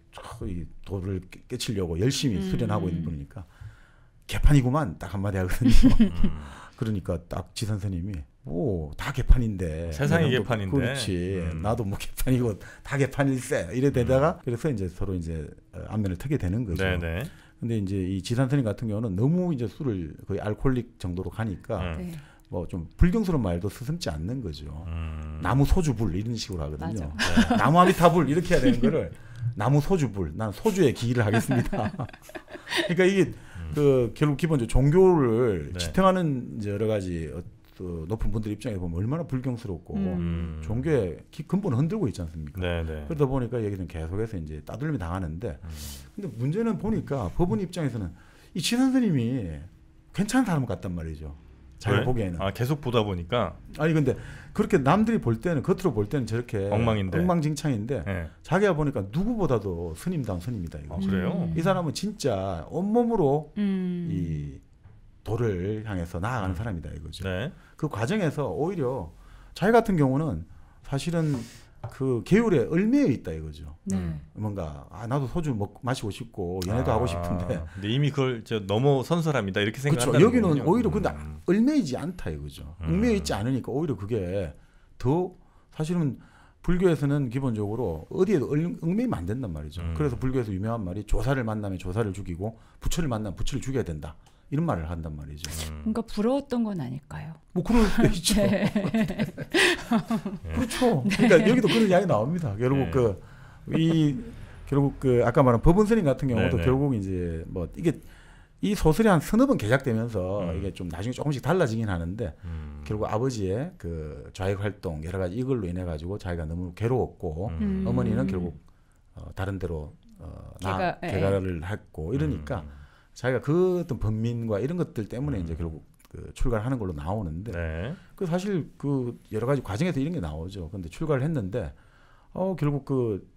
C: 이 도를 깨치려고 열심히 수련하고 있는 분이니까 개판이구만 딱 한마디 하거든요. 그러니까 딱 지선생님이 뭐다 개판인데 세상이 뭐, 개판인데 그렇지 음. 나도 뭐 개판이고 다 개판일세 이래 음. 되다가 음. 그래서 이제 서로 이제 어, 안면을 트게 되는 거죠. 네네. 근데 이제 이 지산선생 같은 경우는 너무 이제 술을 거의 알코올릭 정도로 가니까 음. 네. 뭐좀 불경스러운 말도 스승지 않는 거죠. 음. 나무 소주불 이런 식으로 하거든요. 네. 나무 아미타불 이렇게 해야 되는 거를 나무 소주불 난 소주의 기기를 하겠습니다. 그러니까 이게 음. 그 결국 기본적으로 종교를 네. 지탱하는 이제 여러 가지 어, 그 높은 분들 입장에 보면 얼마나 불경스럽고 음. 종교의 근본을 흔들고 있지 않습니까?
A: 네네. 네. 그러다
C: 보니까 얘기는 계속해서 이제 따돌림 당하는데 음. 근데 문제는 보니까 법원 음. 입장에서는 이 지선생님이 괜찮은 사람 같단 말이죠. 잘 네? 보기에는
A: 아 계속 보다 보니까
C: 아니 근데 그렇게 남들이 볼 때는 겉으로 볼 때는 저렇게 엉망인데 엉망진창인데 네. 자기가 보니까 누구보다도 스님당 스님이다 이거 아, 그래요? 이 사람은 진짜 온몸으로 음. 이 도를 향해서 나아가는 음. 사람이다 이거죠. 네. 그 과정에서 오히려 자기 같은 경우는 사실은 그 계율에 얼매에 있다 이거죠. 네. 음. 뭔가 아 나도 소주 먹, 마시고 싶고 얘네도 아, 하고 싶은데.
A: 근데 이미 그걸 저 넘어선 사람이다 이렇게 생각한다. 그렇죠. 여기는 거군요. 오히려
C: 근데 음. 얼매이지 않다 이거죠. 음. 얼매여 있지 않으니까 오히려 그게 더 사실은 불교에서는 기본적으로 어디에도 얽매이면 안 된단 말이죠. 음. 그래서 불교에서 유명한 말이 조사를 만나면 조사를 죽이고 부처를 만나면 부처를 죽여야 된다. 이런 말을 한단 말이죠.
B: 그러니까 부러웠던 건 아닐까요? 뭐 그럴 수 있죠. 네. 네. 그렇죠. 네. 그러니까 여기도 그런 이야기 나옵니다. 결국
C: 네. 그이 결국 그 아까 말한 법원스님 같은 경우도 결국 이제 뭐 이게 이 소설이 한 서너 번 개작되면서 음. 이게 좀 나중에 조금씩 달라지긴 하는데 음. 결국 아버지의 그 좌익 활동 여러 가지 이걸로 인해 가지고 자기가 너무 괴로웠고 음. 어머니는 음. 결국 어, 다른 데로 어, 나 개가, 예. 개가를 했고 이러니까 음. 자기가 그 어떤 범민과 이런 것들 때문에 음. 이제 결국 그 출가를 하는 걸로 나오는데 네. 그 사실 그 여러 가지 과정에서 이런 게 나오죠. 근데 출가를 했는데 어 결국 그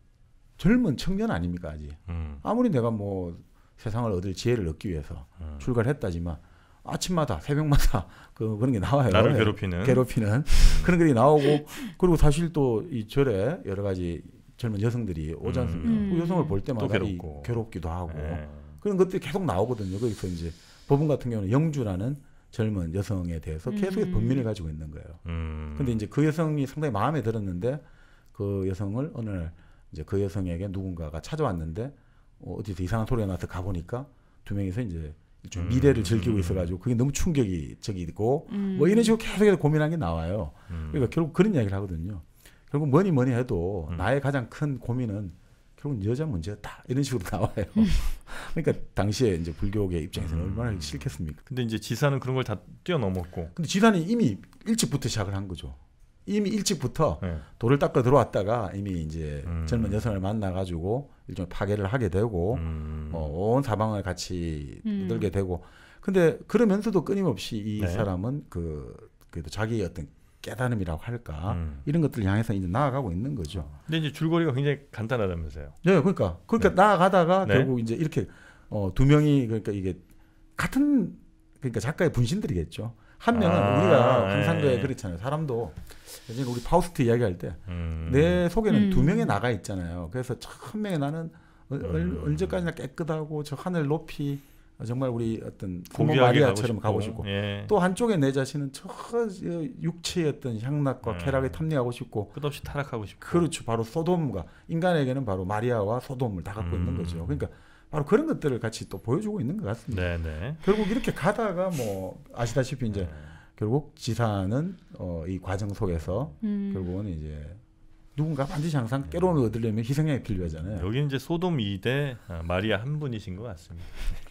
C: 젊은 청년 아닙니까 아직 음. 아무리 내가 뭐 세상을 얻을 지혜를 얻기 위해서 음. 출가를 했다지만 아침마다 새벽마다 그 그런 게 나와요. 나를 괴롭히는 괴롭히는 음. 그런 글이 나오고 그리고 사실 또 이 절에 여러 가지 젊은 여성들이 오지 음. 않습니까? 음. 그 여성을 볼 음. 때마다 괴롭고. 괴롭기도 하고 네. 그런 것들이 계속 나오거든요. 그래서 이제 법원 같은 경우는 영주라는 젊은 여성에 대해서 계속해서 범민을 음. 가지고 있는 거예요. 음. 근데 이제 그 여성이 상당히 마음에 들었는데 그 여성을 어느 날 이제 그 여성에게 누군가가 찾아왔는데 어, 어디서 이상한 소리가 나서 가보니까 두 명이서 이제 좀 음. 미래를 즐기고 있어가지고 그게 너무 충격이 적이고 음. 뭐 이런 식으로 계속해서 고민한 게 나와요. 음. 그러니까 결국 그런 이야기를 하거든요. 결국 뭐니 뭐니 해도 나의 가장 큰 고민은 결국 여자 문제였다 이런 식으로 나와요. 그러니까 당시에 이제 불교계 입장에서는 음. 얼마나 싫겠습니까?
A: 근데 이제 지사는 그런 걸 다 뛰어넘었고.
C: 근데 지사는 이미 일찍부터 시작을 한 거죠. 이미 일찍부터 네. 돌을 닦아 들어왔다가 이미 이제 음. 젊은 여성을 만나가지고 일종의 파괴를 하게 되고 음. 어, 온 사방을 같이 음. 들게 되고 근데 그러면서도 끊임없이 이 네. 사람은 그 그래도 자기의 어떤 깨달음이라고 할까 음. 이런 것들을 향해서 이제 나아가고 있는 거죠.
A: 근데 이제 줄거리가 굉장히 간단하다면서요.
C: 네, 그러니까 그러니까 네. 나아가다가 네. 결국 이제 이렇게 어, 두 명이 그러니까 이게 같은 그러니까 작가의 분신들이겠죠. 한 명은 아, 우리가 항상 예. 그 그렇잖아요. 사람도 예전에 우리 파우스트 이야기할 때내 음. 속에는 음. 두 명이 나가 있잖아요. 그래서 첫 명에 나는 음. 언제까지나 깨끗하고 저 하늘 높이 정말 우리 어떤 고모 마리아처럼 가고 싶고, 가고 싶고. 예. 또 한쪽에 내 자신은 저 육체의 어떤 향락과 음. 쾌락에 탐닉하고 싶고 끝없이 타락하고 싶고 그렇죠 바로 소돔과 인간에게는 바로 마리아와 소돔을 다 갖고 있는 음. 거죠 그러니까 바로 그런 것들을 같이 또 보여주고 있는 것 같습니다. 네네. 네. 결국 이렇게 가다가 뭐 아시다시피 이제 네. 결국 지사는 어, 이 과정 속에서 음. 결국은 이제 누군가 반드시 항상 깨로움을 얻으려면 희생양이
A: 필요하잖아요. 여기 이제 소돔 2대 아, 마리아 한 분이신 것 같습니다.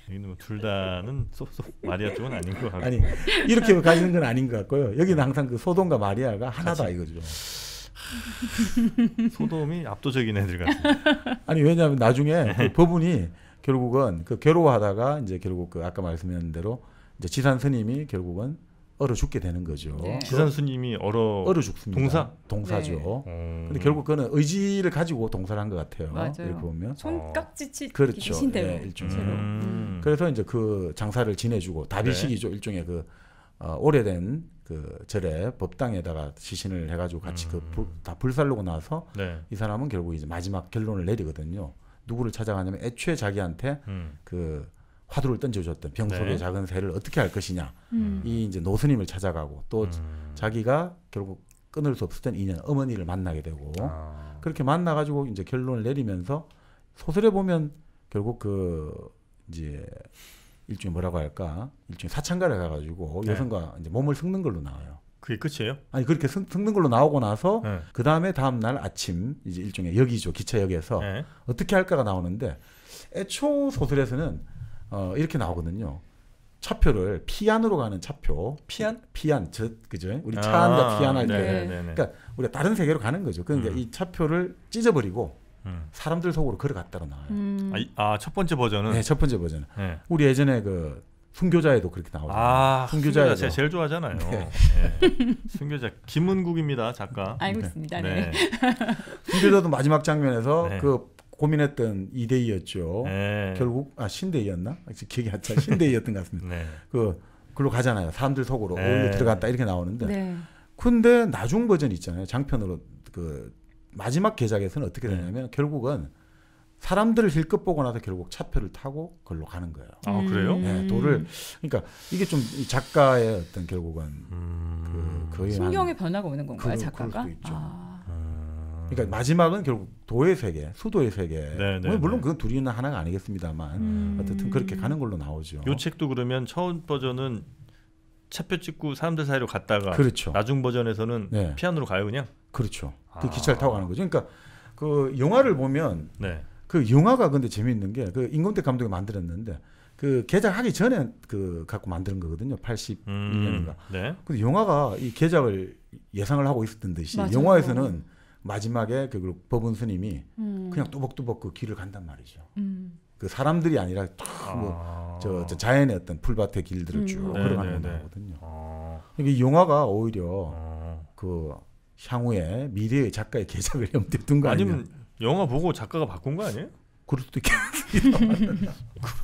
A: 여기는 뭐둘 다는 소, 소, 마리아 쪽은 아닌 것 같고 아니
C: 이렇게 가지는 건 아닌 것 같고요. 여기는 항상 그 소돔과 마리아가 하나다 같이. 이거죠. 소돔이 압도적인 애들 같아요. 아니 왜냐하면 나중에 그 네. 법원이 결국은 그 괴로워하다가 이제 결국 그 아까 말씀드린 대로 이제 지산 스님이 결국은 얼어 죽게 되는 거죠. 네. 지산 스님이 얼어 얼어 죽습니다. 동사 동사죠. 네. 어. 근데 결국 그는 의지를 가지고 동사를 한 것 같아요. 맞아요. 이렇게 보면
B: 손깍지치 어. 그렇죠. 신일종으 네, 음. 음.
C: 그래서 이제 그 장사를 지내주고 다비식이죠. 네. 일종의 그 어, 오래된 그 절에 법당에다가 시신을 해가지고 같이 그 음. 그다 불살르고 나서 네. 이 사람은 결국 이제 마지막 결론을 내리거든요. 누구를 찾아가냐면 애초에 자기한테 음. 그 화두를 던져줬던 병 속의 네. 작은 새를 어떻게 할 것이냐 음. 음. 이 이제 노스님을 찾아가고 또 음. 자기가 결국 끊을 수 없었던 인연 어머니를 만나게 되고 아. 그렇게 만나가지고 이제 결론을 내리면서 소설에 보면 결국 그 이제 일종의 뭐라고 할까 일종의 사창가를 가가지고 네. 여성과 이제 몸을 섞는 걸로 나와요. 그게 끝이에요? 아니 그렇게 승, 승는 걸로 나오고 나서 네. 그 다음에 다음 날 아침 이제 일종의 역이죠 기차역에서 네. 어떻게 할까가 나오는데 애초 소설에서는 어, 이렇게 나오거든요. 차표를 피안으로 가는 차표. 피안? 피안. 즉 그죠? 우리 차안과 아, 피안할 때. 네네네 네, 네. 네, 그러니까 우리가 다른 세계로 가는 거죠. 그런데 그러니까 음. 이 차표를 찢어버리고 음. 사람들 속으로 걸어갔다가 나와요.
A: 음. 아, 아, 첫 번째 버전은?
C: 네, 첫 번째 버전은. 네. 우리 예전에 그 순교자에도 그렇게 나오잖아요. 아, 순교자 제가 제일 좋아하잖아요. 네.
A: 네. 순교자 김은국입니다 작가.
B: 알고 있습니다. 네. 네. 네.
A: 순교자도 마지막 장면에서
C: 네. 그 고민했던 이대희였죠. 결국 아 신대희였나? 기억이 안 차. 신대희였던 것 같습니다. 그 글로 가잖아요. 사람들 속으로 네. 어, 들어갔다 이렇게 나오는데. 근데 나중 버전 있잖아요. 장편으로 그 마지막 개작에서는 어떻게 되냐면 결국은 사람들을 힐끗 보고 나서 결국 차표를 타고 걸로 가는 거예요. 아 그래요? 네, 예, 도를 음. 그러니까 이게 좀 작가의 어떤 결국은 음... 그 신경의 변화가 오는 건가요, 그, 작가가? 아... 음... 그러니까 마지막은 결국 도의 세계, 수도의 세계. 네네네. 네, 물론 네. 그건 둘이나 하나가 아니겠습니다만 음... 어쨌든 그렇게 가는 걸로 나오죠. 요
A: 책도 그러면 처음 버전은 차표 찍고 사람들 사이로 갔다가 그렇죠. 나중 버전에서는 네. 피아노로 가요 그냥.
C: 그렇죠. 그 아. 기차를 타고 가는 거죠. 그러니까 그 영화를 보면. 네. 그 영화가 근데 재미있는 게그 임금택 감독이 만들었는데 그 개작하기 전에 그 갖고 만드는 거거든요. 82년인가. 음, 네. 근데 영화가 이 개작을 예상을 하고 있었던 듯이 맞아요. 영화에서는 마지막에 그 법원 스님이 음. 그냥 뚜벅뚜벅그 길을 간단 말이죠. 음. 그 사람들이 아니라 탁뭐저 아. 뭐 저 자연의 어떤 풀밭의 길들을 음. 쭉 네, 걸어가는 네, 네. 거거든요. 아. 어. 그러 그러니까 영화가 오히려 아. 그 향후에 미래의 작가의 개작을 염두에 둔 거 아니면 영화 보고
A: 작가가 바꾼 거 아니에요? 그럴 수도 있겠네요.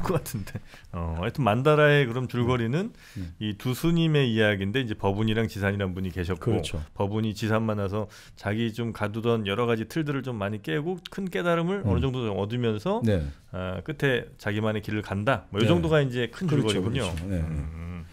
A: 그 같은데. 어, 하여튼 만다라의 그럼 줄거리는 네. 이두 스님의 이야기인데 이제 버분이랑 지산이란 분이 계셨고 그렇죠. 버분이 지산 만나서 자기 좀 가두던 여러 가지 틀들을 좀 많이 깨고 큰 깨달음을 음. 어느 정도 얻으면서 네. 어, 끝에 자기만의 길을 간다. 뭐이 네. 정도가 이제 큰 그렇죠, 줄거리군요. 그렇죠. 네. 음, 음,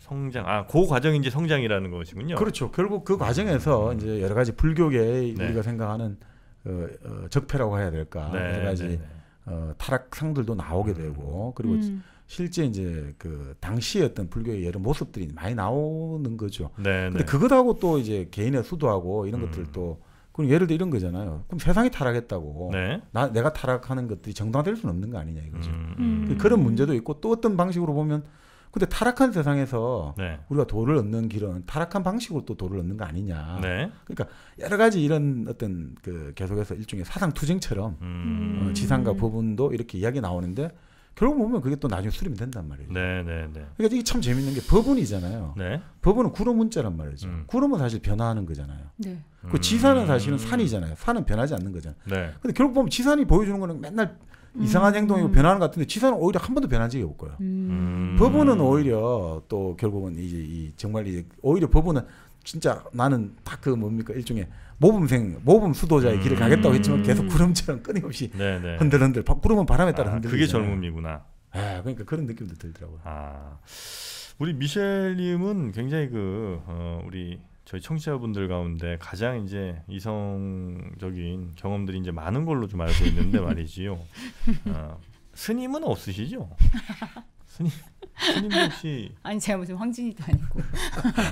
A: 성장 아그 과정이 이제 성장이라는 것이군요. 그렇죠.
C: 결국 그 과정에서 음. 이제 여러 가지 불교계 네. 우리가 생각하는 어, 어, 적폐라고 해야 될까 네, 여러 가지 네, 네. 어, 타락상들도 나오게 음. 되고 그리고 음. 실제 이제 그 당시의 어떤 불교의 여러 모습들이 많이 나오는 거죠. 네, 근데 네. 그것하고 또 이제 개인의 수도하고 이런 음. 것들 또 그럼 예를 들어 이런 거잖아요. 그럼 세상이 타락했다고 네. 나 내가 타락하는 것들이 정당화될 수는 없는 거 아니냐 이거죠. 음. 음. 그런 문제도 있고 또 어떤 방식으로 보면 근데 타락한 세상에서 네. 우리가 도를 얻는 길은 타락한 방식으로 또 도를 얻는 거 아니냐. 네. 그러니까 여러 가지 이런 어떤 그 계속해서 일종의 사상 투쟁처럼 음. 어, 지상과 부분도 이렇게 이야기 나오는데 결국 보면 그게 또 나중에 수렴이 된단 말이죠.
A: 네, 네, 네.
C: 그러니까 이게 참 재밌는 게 법문이잖아요. 네. 법문은 구로 문자란 말이죠. 음. 구름은 사실 변화하는 거잖아요.
A: 네. 그 지산은 음. 사실은
C: 산이잖아요. 산은 변하지 않는 거잖아요. 네. 근데 결국 보면 지산이 보여주는 거는 맨날 음. 이상한 행동이고 음. 변하는 것 같은데 지사는 오히려 한 번도 변한 적이 없고요. 음. 법원은 오히려 또 결국은 이제 이 정말 이 오히려 법원은 진짜 나는 다 그 뭡니까 일종의 모범생 모범 수도자의 길을 가겠다고 했지만 계속
A: 구름처럼 끊임없이 네네. 흔들흔들 바, 구름은 바람에 따라 아, 흔들 그게 젊음이구나. 아, 그러니까 그런 느낌도 들더라고요. 아, 우리 미셸님은 굉장히 그 어, 우리 저희 청취자분들 가운데 가장 이제 이성적인 경험들이 이제 많은 걸로 좀 알고 있는데 말이지요. 어, 스님은 없으시죠?
B: 스님 스님 혹시 아니 제가 무슨 황진이도 아니고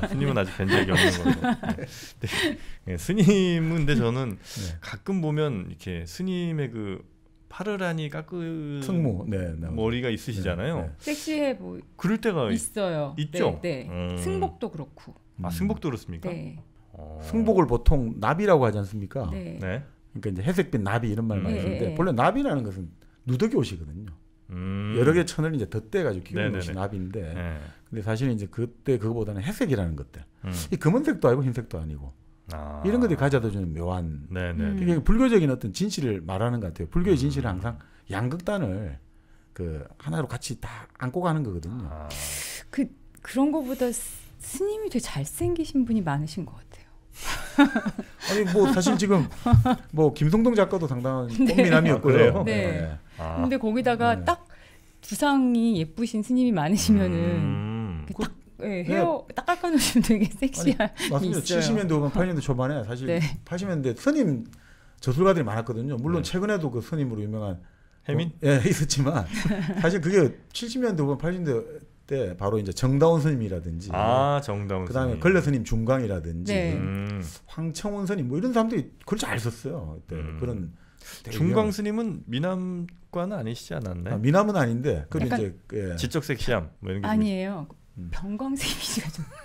B: 아, 스님은 아직 뵌 적이 없는 걸로
A: 네. 네. 네. 스님은 근데 저는 네. 가끔 보면 이렇게 스님의 그 파르라니 까은 특무 네, 네 머리가 있으시잖아요. 네, 네.
B: 섹시해 보
A: 그럴 때가 있어요. 있죠. 네, 네. 음. 승복도
B: 그렇고.
C: 아 승복도 그렇습니까? 네. 어. 승복을 보통 나비라고 하지 않습니까? 네. 네. 그러니까 이제 회색빛 나비 이런 말 많이 음. 쓰는데 본래 나비라는 것은 누더기 옷이거든요. 음. 여러 개 천을 이제 덧대가지고 기운는 네네네. 것이 나비인데, 근데 사실은 이제 그때 그거보다는 회색이라는 것들. 음. 이 검은색도 아니고 흰색도 아니고 아. 이런 것들이 가져다 주는 묘한 네네. 음. 불교적인 어떤 진실을 말하는 것 같아요. 불교의 음. 진실은 항상 양극단을 그 하나로 같이 다 안고 가는 거거든요. 아. 그 그런 것보다 스님이 되게 잘생기신 분이
B: 많으신 것 같아요.
C: 아니 뭐 사실 지금 뭐 김성동 작가도 당당한 네. 꽃미남이었고요. 네. 네. 아. 근데 거기다가 네.
B: 딱 두상이 예쁘신 스님이 많으시면은 음. 그 딱 예, 네, 헤어 네. 딱 깎아놓으시면 되게 섹시한 아니, 맞습니다. 있어요. 70년대
C: 후반 80년대 초반에 사실 네. 80년대 스님 저술가들이 많았거든요. 물론 네. 최근에도 그 스님으로 유명한 해민 뭐, 예 있었지만 사실 그게 70년대 후반 80년대 때 바로 이제 정다운 스님이라든지 아
A: 정다운 그다음에 스님.
C: 걸레 스님 중강이라든지 네. 음.
A: 황청원 스님 뭐 이런 사람들이 글잘 썼어요. 그때 음. 그런 중광 스님은 미남과는 아니시지 않았나요? 아, 미남은
C: 아닌데 그 이제 예. 지적 섹시함 뭐 이런 게
B: 아니에요. 좀... 병광세 음. 이미지가 좀.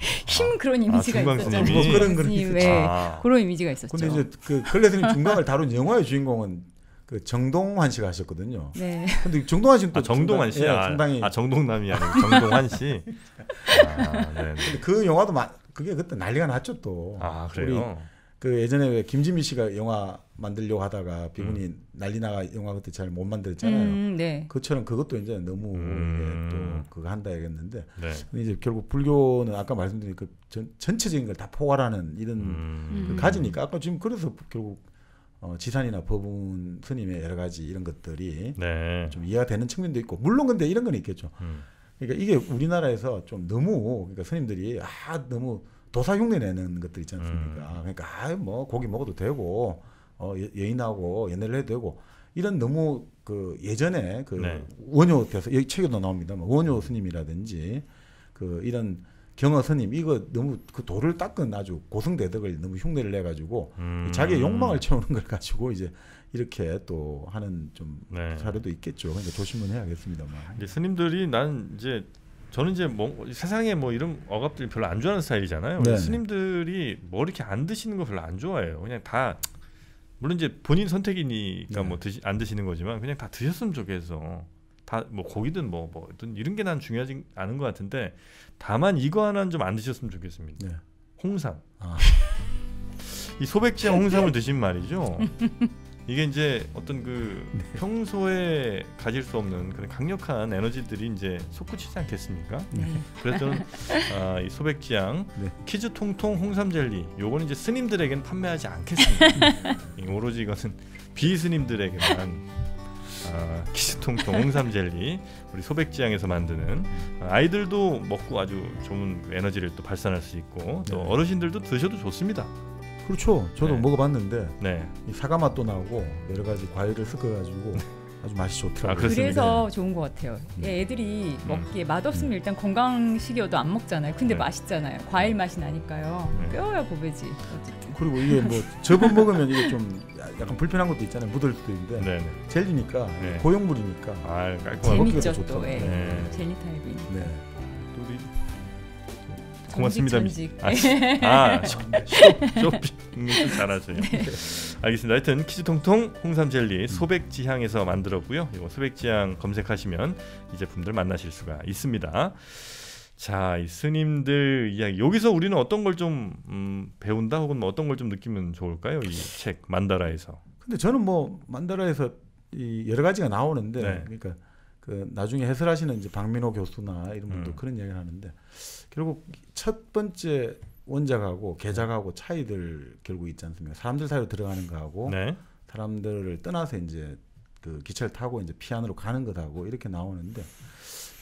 B: 힘 아, 그런 아, 이미지가 아,
A: 있었죠. 뭐 그런 그런 네, 아. 그런 이미지가 있었죠. 근데 이제
C: 그클래드님중간을 다룬 영화의 주인공은 그 정동환 씨가 하셨거든요. 네. 근데 정동환 씨는 또 아, 정동환 씨, 예, 아, 상당히 아 정동남이 아니고 정동환 씨. 아, 네, 네. 근데 그 영화도 마, 그게 그때 난리가 났죠 또. 아 그래요. 그 예전에 왜 김진미 씨가 영화 만들려고 하다가 비문이 음. 난리나가 영화 그때 잘 못 만들었잖아요. 음, 네. 그처럼 그것도 이제 너무 음. 예, 또 그거 한다 얘했는데 네. 근데 이제 결국 불교는 아까 말씀드린 그 전, 전체적인 걸 다 포괄하는 이런 음. 그 가지니까 아까 지금 그래서 결국 어, 지산이나 법은 스님의 여러 가지 이런 것들이 네. 좀 이해가 되는 측면도 있고 물론 근데 이런 건 있겠죠. 음. 그러니까 이게 우리나라에서 좀 너무 그러니까 스님들이 아 너무 도사 흉내 내는 것들 있지 않습니까? 음. 그러니까 아 뭐 고기 먹어도 되고 어예인하고 예, 연애를 해도 되고 이런 너무 그 예전에 그 네. 원효 교수 여기 책에도 나옵니다. 뭐 원효 스님이라든지 그 이런 경어 스님 이거 너무 그 도를 닦은 아주 고승대덕을 너무 흉내를 내 가지고
A: 음. 자기의 욕망을
C: 채우는 걸 가지고 이제
A: 이렇게 또 하는 좀 네. 사례도
C: 있겠죠. 그러니까 조심은 해야겠습니다만.
A: 스님들이 난 이제 저는 이제 뭐 세상에 뭐 이런 억압들 별로 안 좋아하는 스타일이잖아요. 네. 스님들이 뭐 이렇게 안 드시는 거 별로 안 좋아해요. 그냥 다 물론 이제 본인 선택이니까 뭐 네. 뭐 드시 안 드시는 거지만 그냥 다 드셨으면 좋겠어. 다 뭐 고기든 뭐 뭐든 이런 게 난 중요하지 않은 것 같은데 다만 이거 하나는 좀 안 드셨으면 좋겠습니다. 네. 홍삼. 아. 이소백지 홍삼을 드신 말이죠. 이게 이제 어떤 그 네. 평소에 가질 수 없는 그런 강력한 에너지들이 이제 솟구치지 않겠습니까? 네. 네. 그래서 저는 아, 이 소백지향 네. 키즈 통통 홍삼 젤리 요거는 이제 스님들에겐 판매하지 않겠습니다. 네. 오로지 이것은 비스님들에게만 아, 키즈통통 홍삼 젤리 우리 소백지향에서 만드는 아, 아이들도 먹고 아주 좋은 에너지를 또 발산할 수 있고 또 네. 어르신들도 드셔도 좋습니다.
C: 그렇죠. 저도 네. 먹어봤는데 네. 사과 맛도 나고 여러 가지 과일을 섞어가지고 네. 아주 맛이 좋더라고요. 아, 그래서
B: 좋은 것 같아요. 네. 예, 애들이 음. 먹기에 맛없으면 음. 일단 건강식이어도 안 먹잖아요. 근데 네. 맛있잖아요. 과일 맛이 나니까요. 네. 뼈야 고배지.
C: 그리고 이게 뭐 저번 먹으면 이게 좀 약간 불편한 것도 있잖아요. 묻을 수도 있는데 네, 네. 젤리니까 네. 고용물이니까 아, 깔끔하게 재밌죠 또. 예. 젤리 타입이니까. 고맙습니다. 전직. 아,
A: 아 쇼핑 잘하세요. 네. 알겠습니다. 하여튼 키즈통통 홍삼젤리 소백지향에서 만들었고요. 이거 소백지향 검색하시면 이 제품들 만나실 수가 있습니다. 자, 스님들 이야기. 여기서 우리는 어떤 걸좀 음, 배운다 혹은 뭐 어떤 걸 좀 느끼면 좋을까요? 이 책 만다라에서.
C: 근데 저는 뭐 만다라에서 이 여러 가지가 나오는데 네.
A: 그러니까 그 나중에 해설하시는 이제
C: 박민호 교수나 이런 분도 음. 그런 이기를 하는데 결국 첫 번째 원작하고 개작하고 차이들 결국 있지 않습니까? 사람들 사이로 들어가는 거하고 네. 사람들을 떠나서 이제 그 기차를 타고 이제 피안으로 가는 것하고 이렇게 나오는데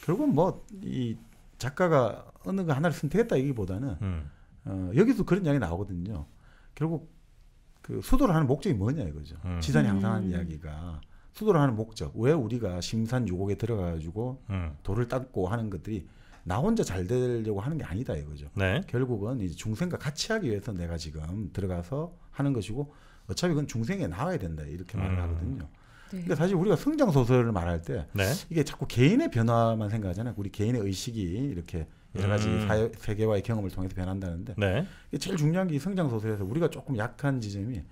C: 결국 은뭐이 작가가 어느 거 하나를 선택했다 이기보다는 음. 어, 여기서 그런 이야기 나오거든요. 결국 그 수도를 하는 목적이 뭐냐 이거죠. 음. 지산이 항상 하는 음. 이야기가 수도를 하는 목적. 왜 우리가 심산 유곡에 들어가가지고 음. 돌을 닦고 하는 것들이 나 혼자 잘 되려고 하는 게 아니다 이거죠. 네. 결국은 이제 중생과 같이 하기 위해서 내가 지금 들어가서 하는 것이고 어차피 그건 중생에 나와야 된다 이렇게 음. 말을 음. 하거든요. 네. 그러니까 사실 우리가 성장 소설을 말할 때 네. 이게 자꾸 개인의 변화만 생각하잖아요. 우리 개인의 의식이 이렇게 여러 가지 음. 사회, 세계와의 경험을 통해서 변한다는데 네. 제일 중요한 게 성장 소설에서 우리가 조금 약한 지점이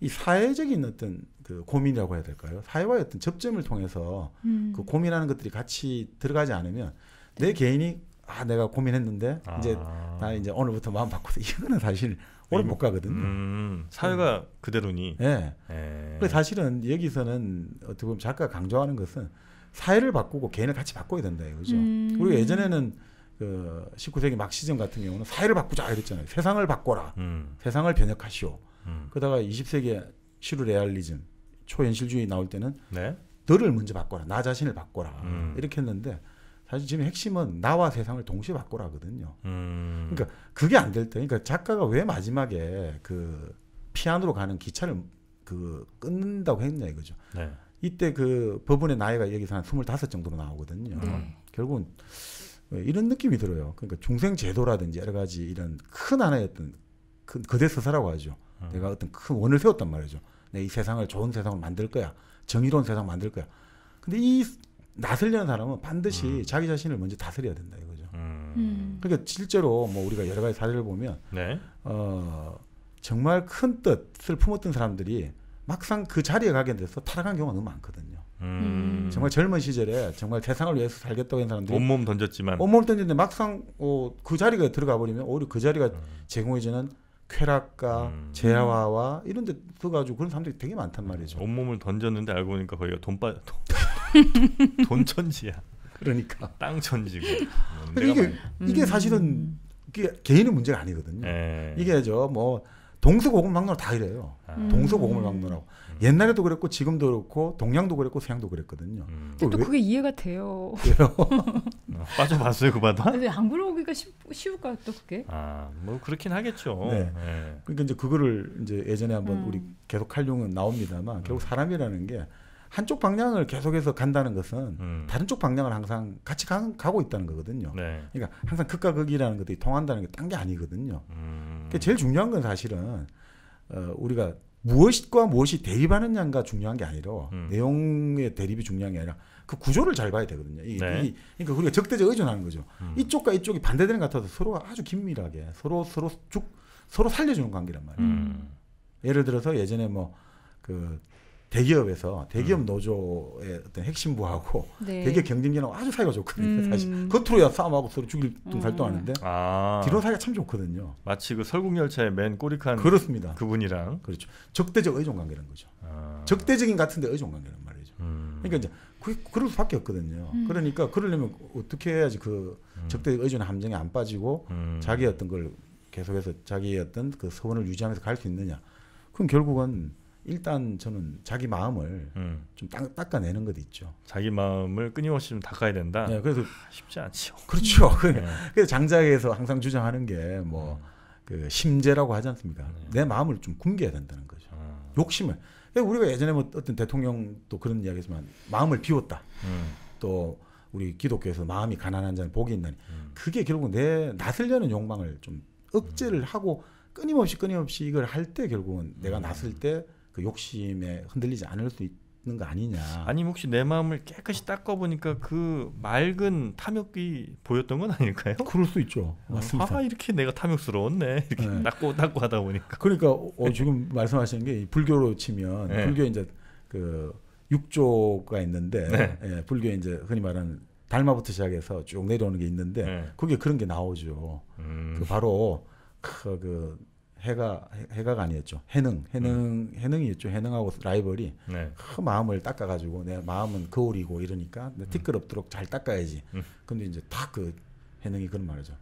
C: 이 사회적인 어떤 그 고민이라고 해야 될까요? 사회와의 어떤 접점을 통해서 음. 그 고민하는 것들이 같이 들어가지 않으면 내 개인이 아 내가 고민했는데 아. 이제 나 이제 오늘부터 마음 바꿔서 이거는 사실 오래 음. 못 가거든.
A: 음, 사회가 음. 그대로니. 예. 네. 근데
C: 사실은 여기서는 어떻게 보면 작가 강조하는 것은 사회를 바꾸고 개인을 같이 바꿔야 된다 이거죠. 음. 우리가 예전에는 그 19세기 막시즘 같은 경우는 사회를 바꾸자 이랬잖아요. 세상을 바꿔라. 음. 세상을 변혁하시오. 음. 그러다가 20세기 시루 레알리즘 초현실주의 나올 때는 네? 너를 먼저 바꿔라. 나 자신을 바꿔라. 음. 이렇게 했는데 사실 지금 핵심은 나와 세상을 동시에 바꾸라거든요.
A: 음.
C: 그러니까 그게 안 될 때, 그러니까 작가가 왜 마지막에 그 피안으로 가는 기차를 그 끊는다고 했냐 이거죠. 네. 이때 그 법원의 나이가 여기서 한 스물다섯 정도로 나오거든요. 음. 결국은 이런 느낌이 들어요. 그러니까 중생 제도라든지 여러 가지 이런 큰 하나의 어떤 큰 거대 서사라고 하죠. 음. 내가 어떤 큰 원을 세웠단 말이죠. 내이 세상을 좋은 세상을 만들 거야. 정의로운 세상 만들 거야. 근데 이 나서려는 사람은 반드시 음. 자기 자신을 먼저 다스려야 된다 이거죠. 음. 음. 그러니까 실제로 뭐 우리가 여러 가지 사례를 보면 네. 어, 정말 큰 뜻을 품었던 사람들이 막상 그 자리에 가게 돼서 타락한 경우가 너무 많거든요.
A: 음. 정말
C: 젊은 시절에 정말 세상을 위해서 살겠다고 한 사람들이 온몸
A: 던졌지만 온몸
C: 던졌는데 막상 어, 그 자리가 들어가 버리면 오히려 그 자리가 음. 제공해주는 쾌락과 음.
A: 재화와 이런 데 들어가지고 그런 사람들이 되게 많단 말이죠. 온몸을 던졌는데 알고 보니까 거기가 돈빠 돈, 돈 천지야. 그러니까 땅 천지고. 음, 이게 음.
C: 이게 사실은 이게
A: 개인의 문제가 아니거든요. 에이.
C: 예. 게저뭐 동서고금 막론하다 이래요. 아. 동서고금을 막론하고 음. 옛날에도 그랬고 지금도 그렇고 동양도 그랬고 서양도 그랬거든요. 음. 또, 또 그게
B: 이해가 돼요. 돼요.
C: 어, 빠져봤어요 그 바다?
B: 안 그러기가 쉬울까 또 그게? 아뭐
C: 그렇긴 하겠죠. 네. 네. 그러니까 이제 그거를 이제 예전에 한번 음. 우리 계속 활용은 나옵니다만 음. 결국 사람이라는 게 한쪽 방향을 계속해서 간다는 것은 음. 다른 쪽 방향을 항상 같이 가, 고 있다는 거거든요. 네. 그러니까 항상 극과 극이라는 것들이 통한다는 게 딴 게 아니거든요. 음. 그게 그러니까 제일 중요한 건 사실은 어, 우리가 무엇과 무엇이 대립하느냐가 중요한 게 아니라 음. 내용의 대립이 중요한 게 아니라 그 구조를 잘 봐야 되거든요. 이, 네. 이, 그러니까 우리가 적대적 의존하는 거죠. 음. 이쪽과 이쪽이 반대되는 것 같아서 서로가 아주 긴밀하게 서로 서로 쭉 서로 살려주는 관계란 말이에요. 음. 예를 들어서 예전에 뭐그 대기업에서 대기업 음. 노조의 어떤 핵심부하고 네. 대기업 경쟁자하고 아주 사이가 좋거든요. 음. 사실 겉으로야 그 싸움하고 서로 죽일 둥살도 음. 하는데 아. 뒤로 사이가 참 좋거든요. 마치 그 설국열차의 맨 꼬리칸 그렇습니다. 그분이랑 그렇죠. 적대적 의존 관계라는 거죠. 아. 적대적인 같은데 의존 관계란 말이죠. 음. 그러니까 이제 그, 그럴 수밖에 없거든요. 음. 그러니까 그러려면 어떻게 해야지 그 음. 적대적 의존 함정에 안 빠지고 자기 어떤 걸 계속해서 자기의 어떤 그 서원을 유지하면서 갈 수 있느냐. 그럼 결국은 일단 저는 자기 마음을 음. 좀 딱, 닦아내는 것 있죠.
A: 자기 마음을 끊임없이 좀 닦아야 된다. 네, 그래서 아, 쉽지 않지
C: 그렇죠. 네. 그래서 장자에서 항상 주장하는 게뭐 음. 그 심재라고 하지 않습니까? 네. 내 마음을 좀 굶겨야 된다는 거죠. 아. 욕심을. 우리가 예전에 뭐 어떤 대통령도 그런 이야기지만 마음을 비웠다. 음. 또 우리 기독교에서 마음이 가난한 자는 복이 있나니 음. 그게 결국 내 나설려는 욕망을 좀 억제를 하고 끊임없이 끊임없이 이걸 할 때 결국은 내가 났을 음. 때그 욕심에 흔들리지 않을 수 있는
A: 거 아니냐. 아니 혹시 내 마음을 깨끗이 닦아 보니까 그 맑은 탐욕이 보였던 건 아닐까요?
C: 그럴 수 있죠.
A: 어, 맞습니다. 아 이렇게 내가 탐욕스러웠네. 이렇게 네. 닦고 닦고 하다 보니까.
C: 그러니까 어, 지금 말씀하시는게 불교로 치면 네. 불교 이제 그 육조가 있는데 네. 예, 불교 이제 흔히 말하는 달마부터 시작해서 쭉 내려오는 게 있는데 네. 그게 그런 게 나오죠. 음. 그 바로 그, 그 해가 해가 가 아니었죠. 해능 해능 음. 해능이었죠. 해능하고 라이벌이 네. 그 마음을 닦아가지고 내 마음은 거울이고 이러니까 내 티끌없도록 잘 닦아야지. 음. 근데 이제 다 그 해능이 그런 말이죠.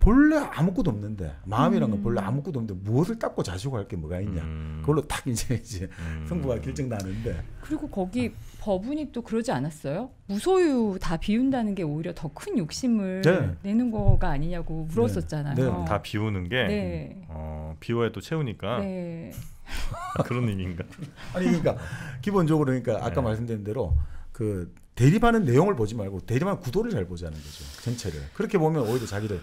C: 본래 아무것도 없는데 마음이란 건 본래 음. 아무것도 없는데 무엇을 닦고 자시고 할 게 뭐가 있냐. 음. 그걸로 딱 이제 이제 음. 승부가 결정나는데.
B: 그리고 거기 아. 법원이 또 그러지 않았어요? 무소유 다 비운다는 게 오히려 더 큰 욕심을 네. 내는 거가 아니냐고 물었었잖아요. 네. 네. 다 비우는 게 네.
A: 어, 비워야 또 채우니까 네. 그런 의미인가? 아니 그러니까
C: 기본적으로 그러니까 아까 네. 말씀드린 대로 그 대립하는 내용을 보지 말고 대립하 구도를 잘 보자는 거죠 전체를 그렇게 보면 오히려 자기를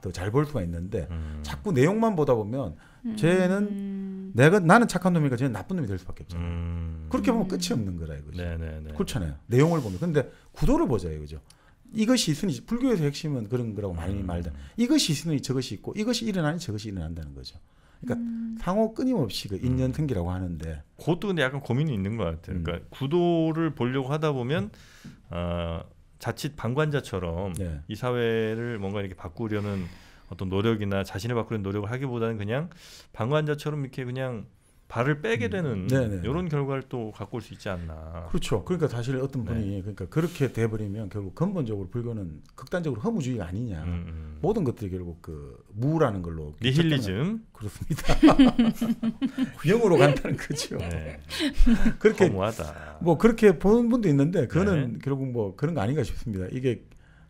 C: 더 잘 볼 수가 있는데 음. 자꾸 내용만 보다 보면 쟤는 음. 내가 나는 착한 놈이니까 쟤는 나쁜 놈이 될 수밖에 없잖아요. 음. 그렇게 보면 끝이 없는 거라 이거죠. 네네네. 그렇잖아요. 내용을 보면 근데 구도를 보자 이거죠. 이것이 있으니 불교에서 핵심은 그런 거라고 많이 음. 말다. 이것이 있으니 저것이 있고 이것이 일어나니 저것이 일어난다는
A: 거죠. 그러니까 음. 상호 끊임없이 그 인연생기라고 음. 하는데 그것도 근데 약간 고민이 있는 것 같아요. 그러니까 음. 구도를 보려고 하다 보면 어, 자칫 방관자처럼 네. 이 사회를 뭔가 이렇게 바꾸려는 어떤 노력이나 자신을 바꾸는 노력을 하기보다는 그냥 방관자처럼 이렇게 그냥 발을 빼게 음. 되는 음. 네, 이런 네, 네. 결과를 또 갖고 올 수 있지 않나.
C: 그렇죠. 그러니까 사실 어떤 분이 네. 그러니까 그렇게 돼버리면 결국 근본적으로 불교는 극단적으로 허무주의가 아니냐. 음. 음. 모든 것들이 결국 그 무라는 걸로. 그 니힐리즘. 그렇습니다. 영으로 간다는 거죠. 네. 그렇게
A: 허무하다.
C: 뭐 그렇게 보는 분도 있는데 그거는 네. 결국 뭐 그런 거 아닌가 싶습니다. 이게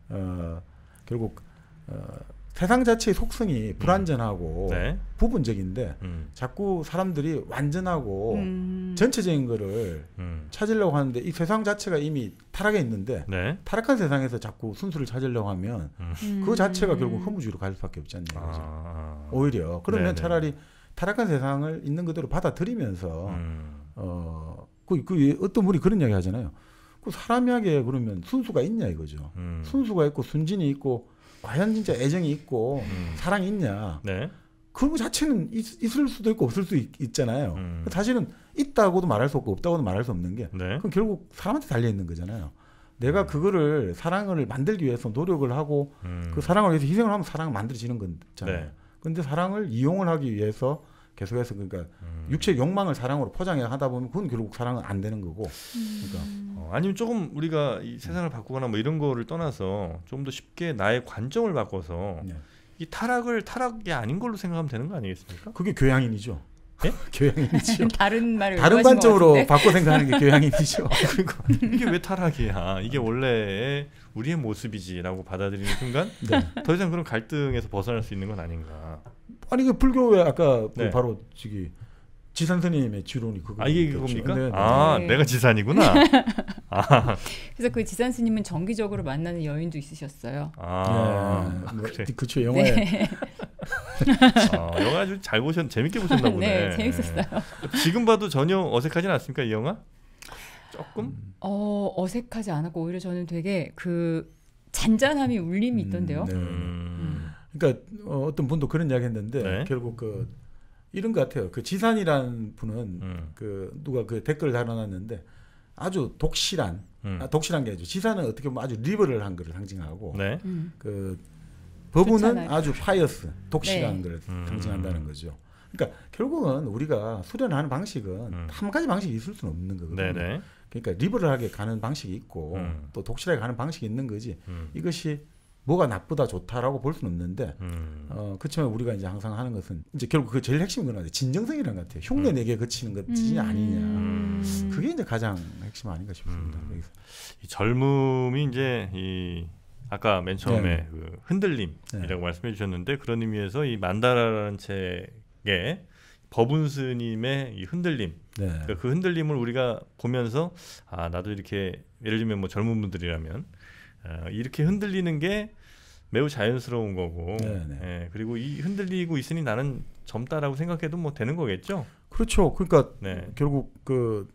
C: 어 결국 어. 세상 자체의 속성이 음. 불완전하고 네. 부분적인데 음. 자꾸 사람들이 완전하고 음. 전체적인 거를 음. 찾으려고 하는데 이 세상 자체가 이미 타락에 있는데 네. 타락한 세상에서 자꾸 순수를 찾으려고 하면 음. 그 자체가 음. 결국 허무주의로 갈 수밖에 없지 않냐 아. 아, 아. 오히려 그러면 네네. 네, 차라리 네. 타락한 세상을 있는 그대로 받아들이면서 어그 그, 그 어떤 분이 그런 이야기 하잖아요. 그 사람에게 그러면 순수가 있냐 이거죠. 순수가 있고 순진이 있고 과연 진짜 애정이 있고 음. 사랑이 있냐. 네. 그런 것 자체는 있, 을 수도 있고 없을 수 있, 잖아요 음. 그 사실은 있다고도 말할 수 없고 없다고도 말할 수 없는 게 네. 그럼 결국 사람한테 달려 있는 거잖아요. 내가 음. 그거를 사랑을 만들기 위해서 노력을 하고 그 음. 사랑을 위해서 희생을 하면 사랑을 만들어지는 거잖아요. 네. 근데 사랑을 이용을 하기 위해서 계속해서 그러니까 음. 육체 욕망을 사랑으로 포장해 하다 보면 그건 결국 사랑은 안 되는
A: 거고. 그러니까 음. 어, 아니면 조금 우리가 이 세상을 바꾸거나 뭐 이런 거를 떠나서 좀더 쉽게 나의 관점을 바꿔서 네. 이 타락을 타락이 아닌 걸로 생각하면 되는 거 아니겠습니까? 그게 교양인이죠. 예? 교양인이죠.
B: 다른 말을 다른 관점으로 바꿔 생각하는
A: 게 교양인이죠. 그리고 이게 왜 타락이야? 이게 원래 우리의 모습이지라고 받아들이는 순간 네. 더 이상 그런 갈등에서 벗어날 수 있는 건 아닌가.
C: 아니 그 불교의 아까 그 네. 바로 저기 지산 스님의 지론이 그거. 아 이게 그겁니까? 네, 네 아 네. 네. 내가 지산이구나. 아.
B: 그래서 그 지산 스님은 정기적으로 만나는 여인도 있으셨어요. 아,
A: 뭐, 그래. 그쵸 영화에. 아, 영화 아주 잘 보셨, 재밌게 보셨나 보네. 네, 재밌었어요. 지금 봐도 전혀 어색하진 않습니까 이 영화?
B: 조금? 음. 어, 어색하지 않았고 오히려 저는 되게 그 잔잔함이 울림이 있던데요. 음, 네.
C: 음. 그러니까 어, 떤 분도 그런 이야기 했는데 네? 결국 그 이런 것 같아요. 그 지산이라는 분은 음. 그 누가 그 댓글을 달아놨는데 아주 독실한 음. 아, 독실한 게 아니죠. 지산은 어떻게 보면 아주 리버를 한 것을 상징하고 네? 음. 그 법우는 아주 파이어스 독실한 네. 걸 상징한다는 거죠. 그러니까 결국은 우리가 수련하는 방식은 음. 한 가지 방식이 있을 수는 없는 거거든요. 네네. 그러니까 리버럴하게 가는 방식이 있고 음. 또 독실하게 가는 방식이 있는 거지. 음. 이것이 뭐가 나쁘다 좋다라고 볼 수는 없는데 음. 어, 그렇지만 우리가 이제 항상 하는 것은 이제 결국 그 제일 핵심인 거는 진정성이라는 것 같아요. 흉내 음. 내게 그치는 것이 음. 아니냐.
A: 그게 이제 가장 핵심 아닌가 싶습니다. 여기서. 이 젊음이 이제 이 아까 맨 처음에 네. 그 흔들림이라고 네. 말씀해 주셨는데 그런 의미에서 이 만다라라는 책 예. 법분 스님의 이 흔들림 네. 그러니까 그 흔들림을 우리가 보면서 아 나도 이렇게 예를 들면 뭐 젊은 분들이라면 어, 이렇게 흔들리는 게 매우 자연스러운 거고 네네. 네. 예, 그리고 이 흔들리고 있으니 나는 젊다라고 생각해도 뭐 되는 거겠죠 그렇죠 그러니까 네. 결국 그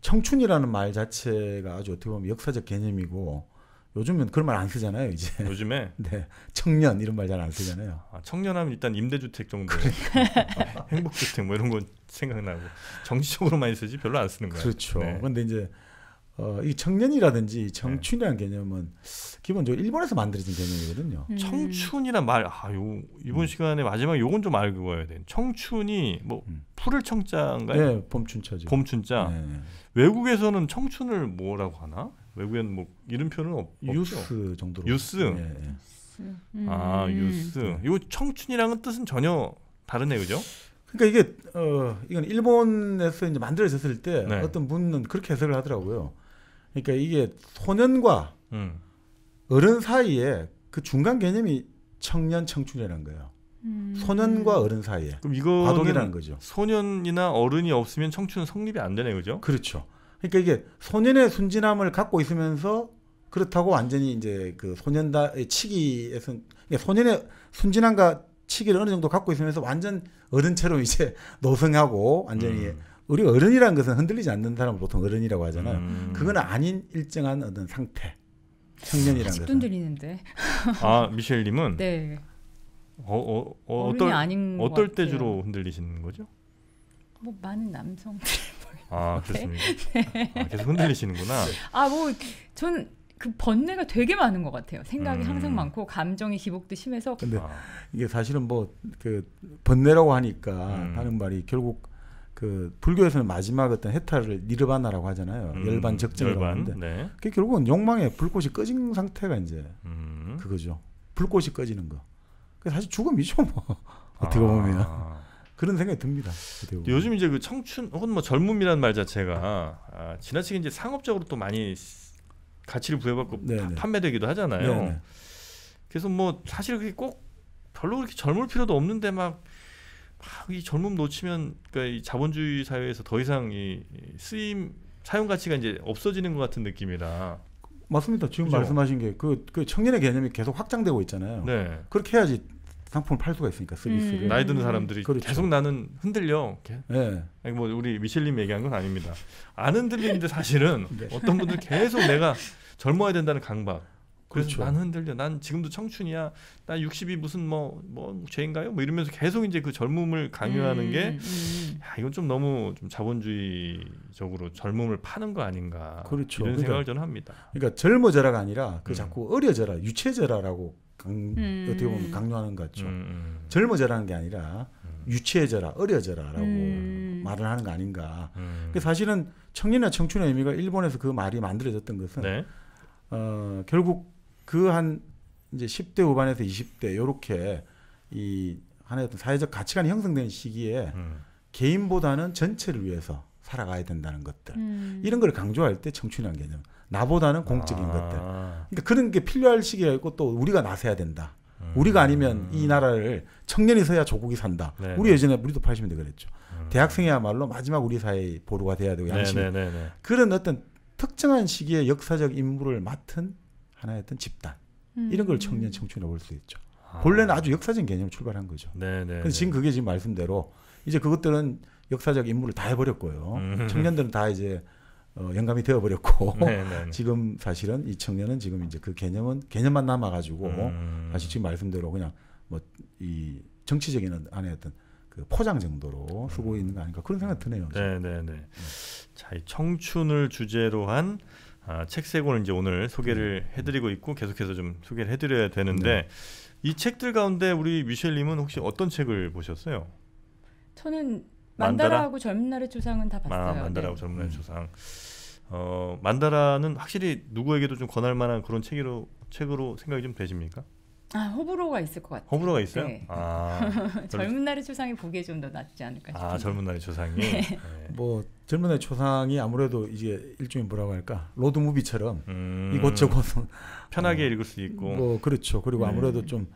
C: 청춘이라는 말 자체가 아주 어떻게 보면 역사적 개념이고 요즘은 그런 말 안 쓰잖아요, 이제.
A: 요즘에 네.
C: 청년 이런 말 잘 안 쓰잖아요.
A: 아, 청년하면 일단 임대주택 정도. 그러니까. 행복주택 뭐 이런 건 생각나고 정치적으로 많이 쓰지 별로 안 쓰는 거예요. 그렇죠. 네. 근데 이제 어, 이 청년이라든지 네. 청춘이라는 네. 개념은 기본적으로 일본에서 만들어진 개념이거든요. 음. 청춘이란 말, 아, 요 이번 음. 시간에 마지막 요건 좀 알고 가야 돼. 청춘이 뭐 음. 풀을 청자인가요? 네, 봄춘자죠. 봄춘자. 네. 외국에서는 청춘을 뭐라고 하나? 외국엔 뭐 이름표는 없, 유스 없죠. 유스 정도로. 유스. 네. 음. 아 유스. 음. 이거 청춘이랑은 뜻은 전혀 다르네요, 그죠? 그러니까 이게 어 이건 일본에서 이제 만들어졌을 때 네.
C: 어떤 분은 그렇게 해석을 하더라고요. 그러니까 이게 소년과 음. 어른 사이에 그 중간 개념이 청년 청춘이라는 거예요. 음. 소년과 어른
A: 사이에 그럼 이거 과도기라는 거죠. 소년이나 어른이 없으면 청춘은 성립이 안 되네요, 그죠? 그렇죠.
C: 그러니까 이게 소년의 순진함을 갖고 있으면서 그렇다고 완전히 이제 그 소년다의 치기에서 그러니까 소년의 순진함과 치기를 어느 정도 갖고 있으면서 완전 어른 채로 이제 노성하고 완전히 음. 우리 어른이라는 것은 흔들리지 않는 사람을 보통 어른이라고 하잖아요. 음. 그건 아닌 일정한 어떤 상태. 청년이라는 아, 것은.
B: 흔들리는데.
A: 아 미셸님은. 네. 어, 어, 어, 어떨, 어떨 때 주로 흔들리시는 거죠?
B: 뭐 많은 남성들.
A: 아 그렇습니다. 네. 네. 아, 계속 흔들리시는구나. 네.
B: 아뭐 전 그 번뇌가 되게 많은 것 같아요. 생각이 음. 항상 많고 감정의 기복도 심해서. 근데 아.
C: 이게 사실은 뭐 그 번뇌라고 하니까 음. 하는 말이 결국 그 불교에서는 마지막 어떤 해탈을 니르바나라고 하잖아요. 음. 열반 적절이라고 열반, 하는데 네. 그게 결국은 욕망에 불꽃이 꺼진 상태가 이제
A: 음. 그거죠.
C: 불꽃이 꺼지는 거. 그 사실 죽음이죠 뭐 아. 어떻게
A: 보면. 아.
C: 그런 생각이 듭니다.
A: 요즘 이제 그 청춘 혹은 뭐 젊음이라는 말 자체가 아, 지나치게 이제 상업적으로 또 많이 가치를 부여받고 네, 네. 판매되기도 하잖아요. 네네. 네. 그래서 뭐 사실 그게 꼭 별로 그렇게 젊을 필요도 없는데 막 이 젊음 놓치면 그러니까 이 자본주의 사회에서 더 이상 이 쓰임 사용 가치가 이제 없어지는 것 같은 느낌이라.
C: 맞습니다. 지금 그죠? 말씀하신 게그그 그 청년의 개념이
A: 계속 확장되고 있잖아요. 네. 그렇게 해야지
C: 상품을 팔 수가 있으니까
A: 서비스를 음. 나이 드는 사람들이 그렇죠. 계속 나는 흔들려. 네. 아니, 뭐 우리 미셸님 얘기한 건 아닙니다. 안 흔들리는데 사실은 네. 어떤 분들 계속 내가 젊어야 된다는 강박. 그래서 그렇죠. 난 흔들려. 난 지금도 청춘이야. 나 60이 무슨 뭐뭐 뭐 죄인가요? 뭐 이러면서 계속 이제 그 젊음을 강요하는 음. 게 음, 음. 야, 이건 좀 너무 좀 자본주의적으로 젊음을 파는 거 아닌가. 그렇죠. 이런 그러니까, 생각을 저는 합니다. 그러니까 젊어져라가 아니라 그 음. 자꾸 어려져라,
C: 유체져라라고 강, 음. 어떻게 보면 강요하는 것 같죠. 음, 음. 젊어져라는 게 아니라 음. 유치해져라, 어려져라라고
B: 음.
C: 말을 하는 거 아닌가. 사실은 청년이나 청춘의 의미가 일본에서 그 말이 만들어졌던 것은 네. 어, 결국 그 한 이제 10대 후반에서 20대 요렇게 이 하나의 어떤 사회적 가치관이 형성된 시기에 개인보다는 전체를 위해서 살아가야 된다는 것들 이런 걸 강조할 때 청춘이라는 개념 나보다는 공적인 아. 것들. 그러니까 그런 게 필요할 시기였고 또 우리가 나서야 된다. 음. 우리가 아니면 이 음. 나라를 청년이 서야 조국이 산다. 네네. 우리 네. 예전에 우리도 80년대 그랬죠. 음. 대학생이야말로 마지막 우리 사회의 보루가 돼야 되고 네, 양심 네, 그런 어떤 특정한 시기에 역사적 인물을 맡은 하나의 어떤 집단 음. 이런 걸 청년 청춘이라고 볼수 있죠. 아. 본래는 아주 역사적인 개념을 출발한 거죠. 네네 근데 지금 그게 지금 말씀대로 이제 그것들은 역사적 인물을 다 해버렸고요. 음. 청년들은 다 이제 어, 영감이 되어버렸고 네, 네, 네. 지금 사실은 이 청년은 지금 이제 그 개념은 개념만 남아가지고 뭐 음. 사실 지금 말씀대로 그냥 뭐 이 정치적인 안에 어떤 그 포장 정도로 쓰고 음. 있는 거 아닌가 그런 생각 드네요.
A: 네네네. 네. 자이 청춘을 주제로 한 아, 책세 권을 이제 오늘 소개를 네. 해드리고 있고 계속해서 좀 소개를 해드려야 되는데 네. 이 책들 가운데 우리 미셸님은 혹시 어떤 책을 보셨어요?
B: 저는 만다라 만다라? 젊은 날의 조상은 다 봤어요. 아, 만다라하고 젊은 날의
A: 음. 조상. 음. 어, 만다라는 확실히 누구에게도 좀 권할 만한 그런 책으로 책으로 생각이 좀 되십니까?
B: 아 호불호가 있을 것 같아요. 호불호가 있어요? 네. 아, 아 젊은 날의 초상이 보기에 좀 더 낫지 않을까 싶어요.
A: 아 젊은 날의 초상이.
C: 네. 네. 뭐 젊은 날의 초상이 아무래도 이제 일종의 뭐라고 할까 로드 무비처럼 음, 이곳저곳
A: 편하게 어, 읽을 수 있고. 뭐 그렇죠. 그리고
C: 네. 아무래도 좀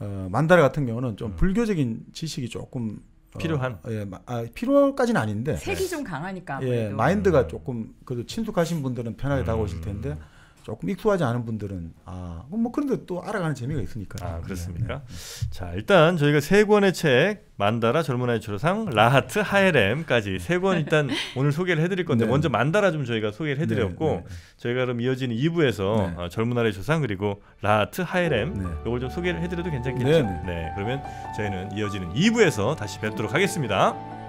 C: 어, 만다라 같은 경우는 좀 음. 불교적인 지식이 조금 어, 필요한 어, 예, 아, 필요까지는 아닌데 색이 좀 강하니까 예, 아무래도. 예, 마인드가 음. 조금 그래도 친숙하신 분들은 편하게 다가오실 텐데 조금 익숙하지 않은 분들은 아 뭐 그런데 또 알아가는 재미가 있으니까. 아 네. 그렇습니까? 네, 네.
A: 자 일단 저희가 세 권의 책 만다라 젊은 아이 주로상 라하트 하에렘까지 세 권 일단 오늘 소개를 해드릴 건데 네. 먼저 만다라 좀 저희가 소개를 해드렸고 네, 네, 저희가 그럼 이어지는 2부에서 어, 젊은 아이 주상 그리고 라하트 하에렘 네. 이걸 좀 소개를 해드려도 괜찮겠죠? 네 그러면 저희는 이어지는 2부에서 다시 뵙도록 하겠습니다.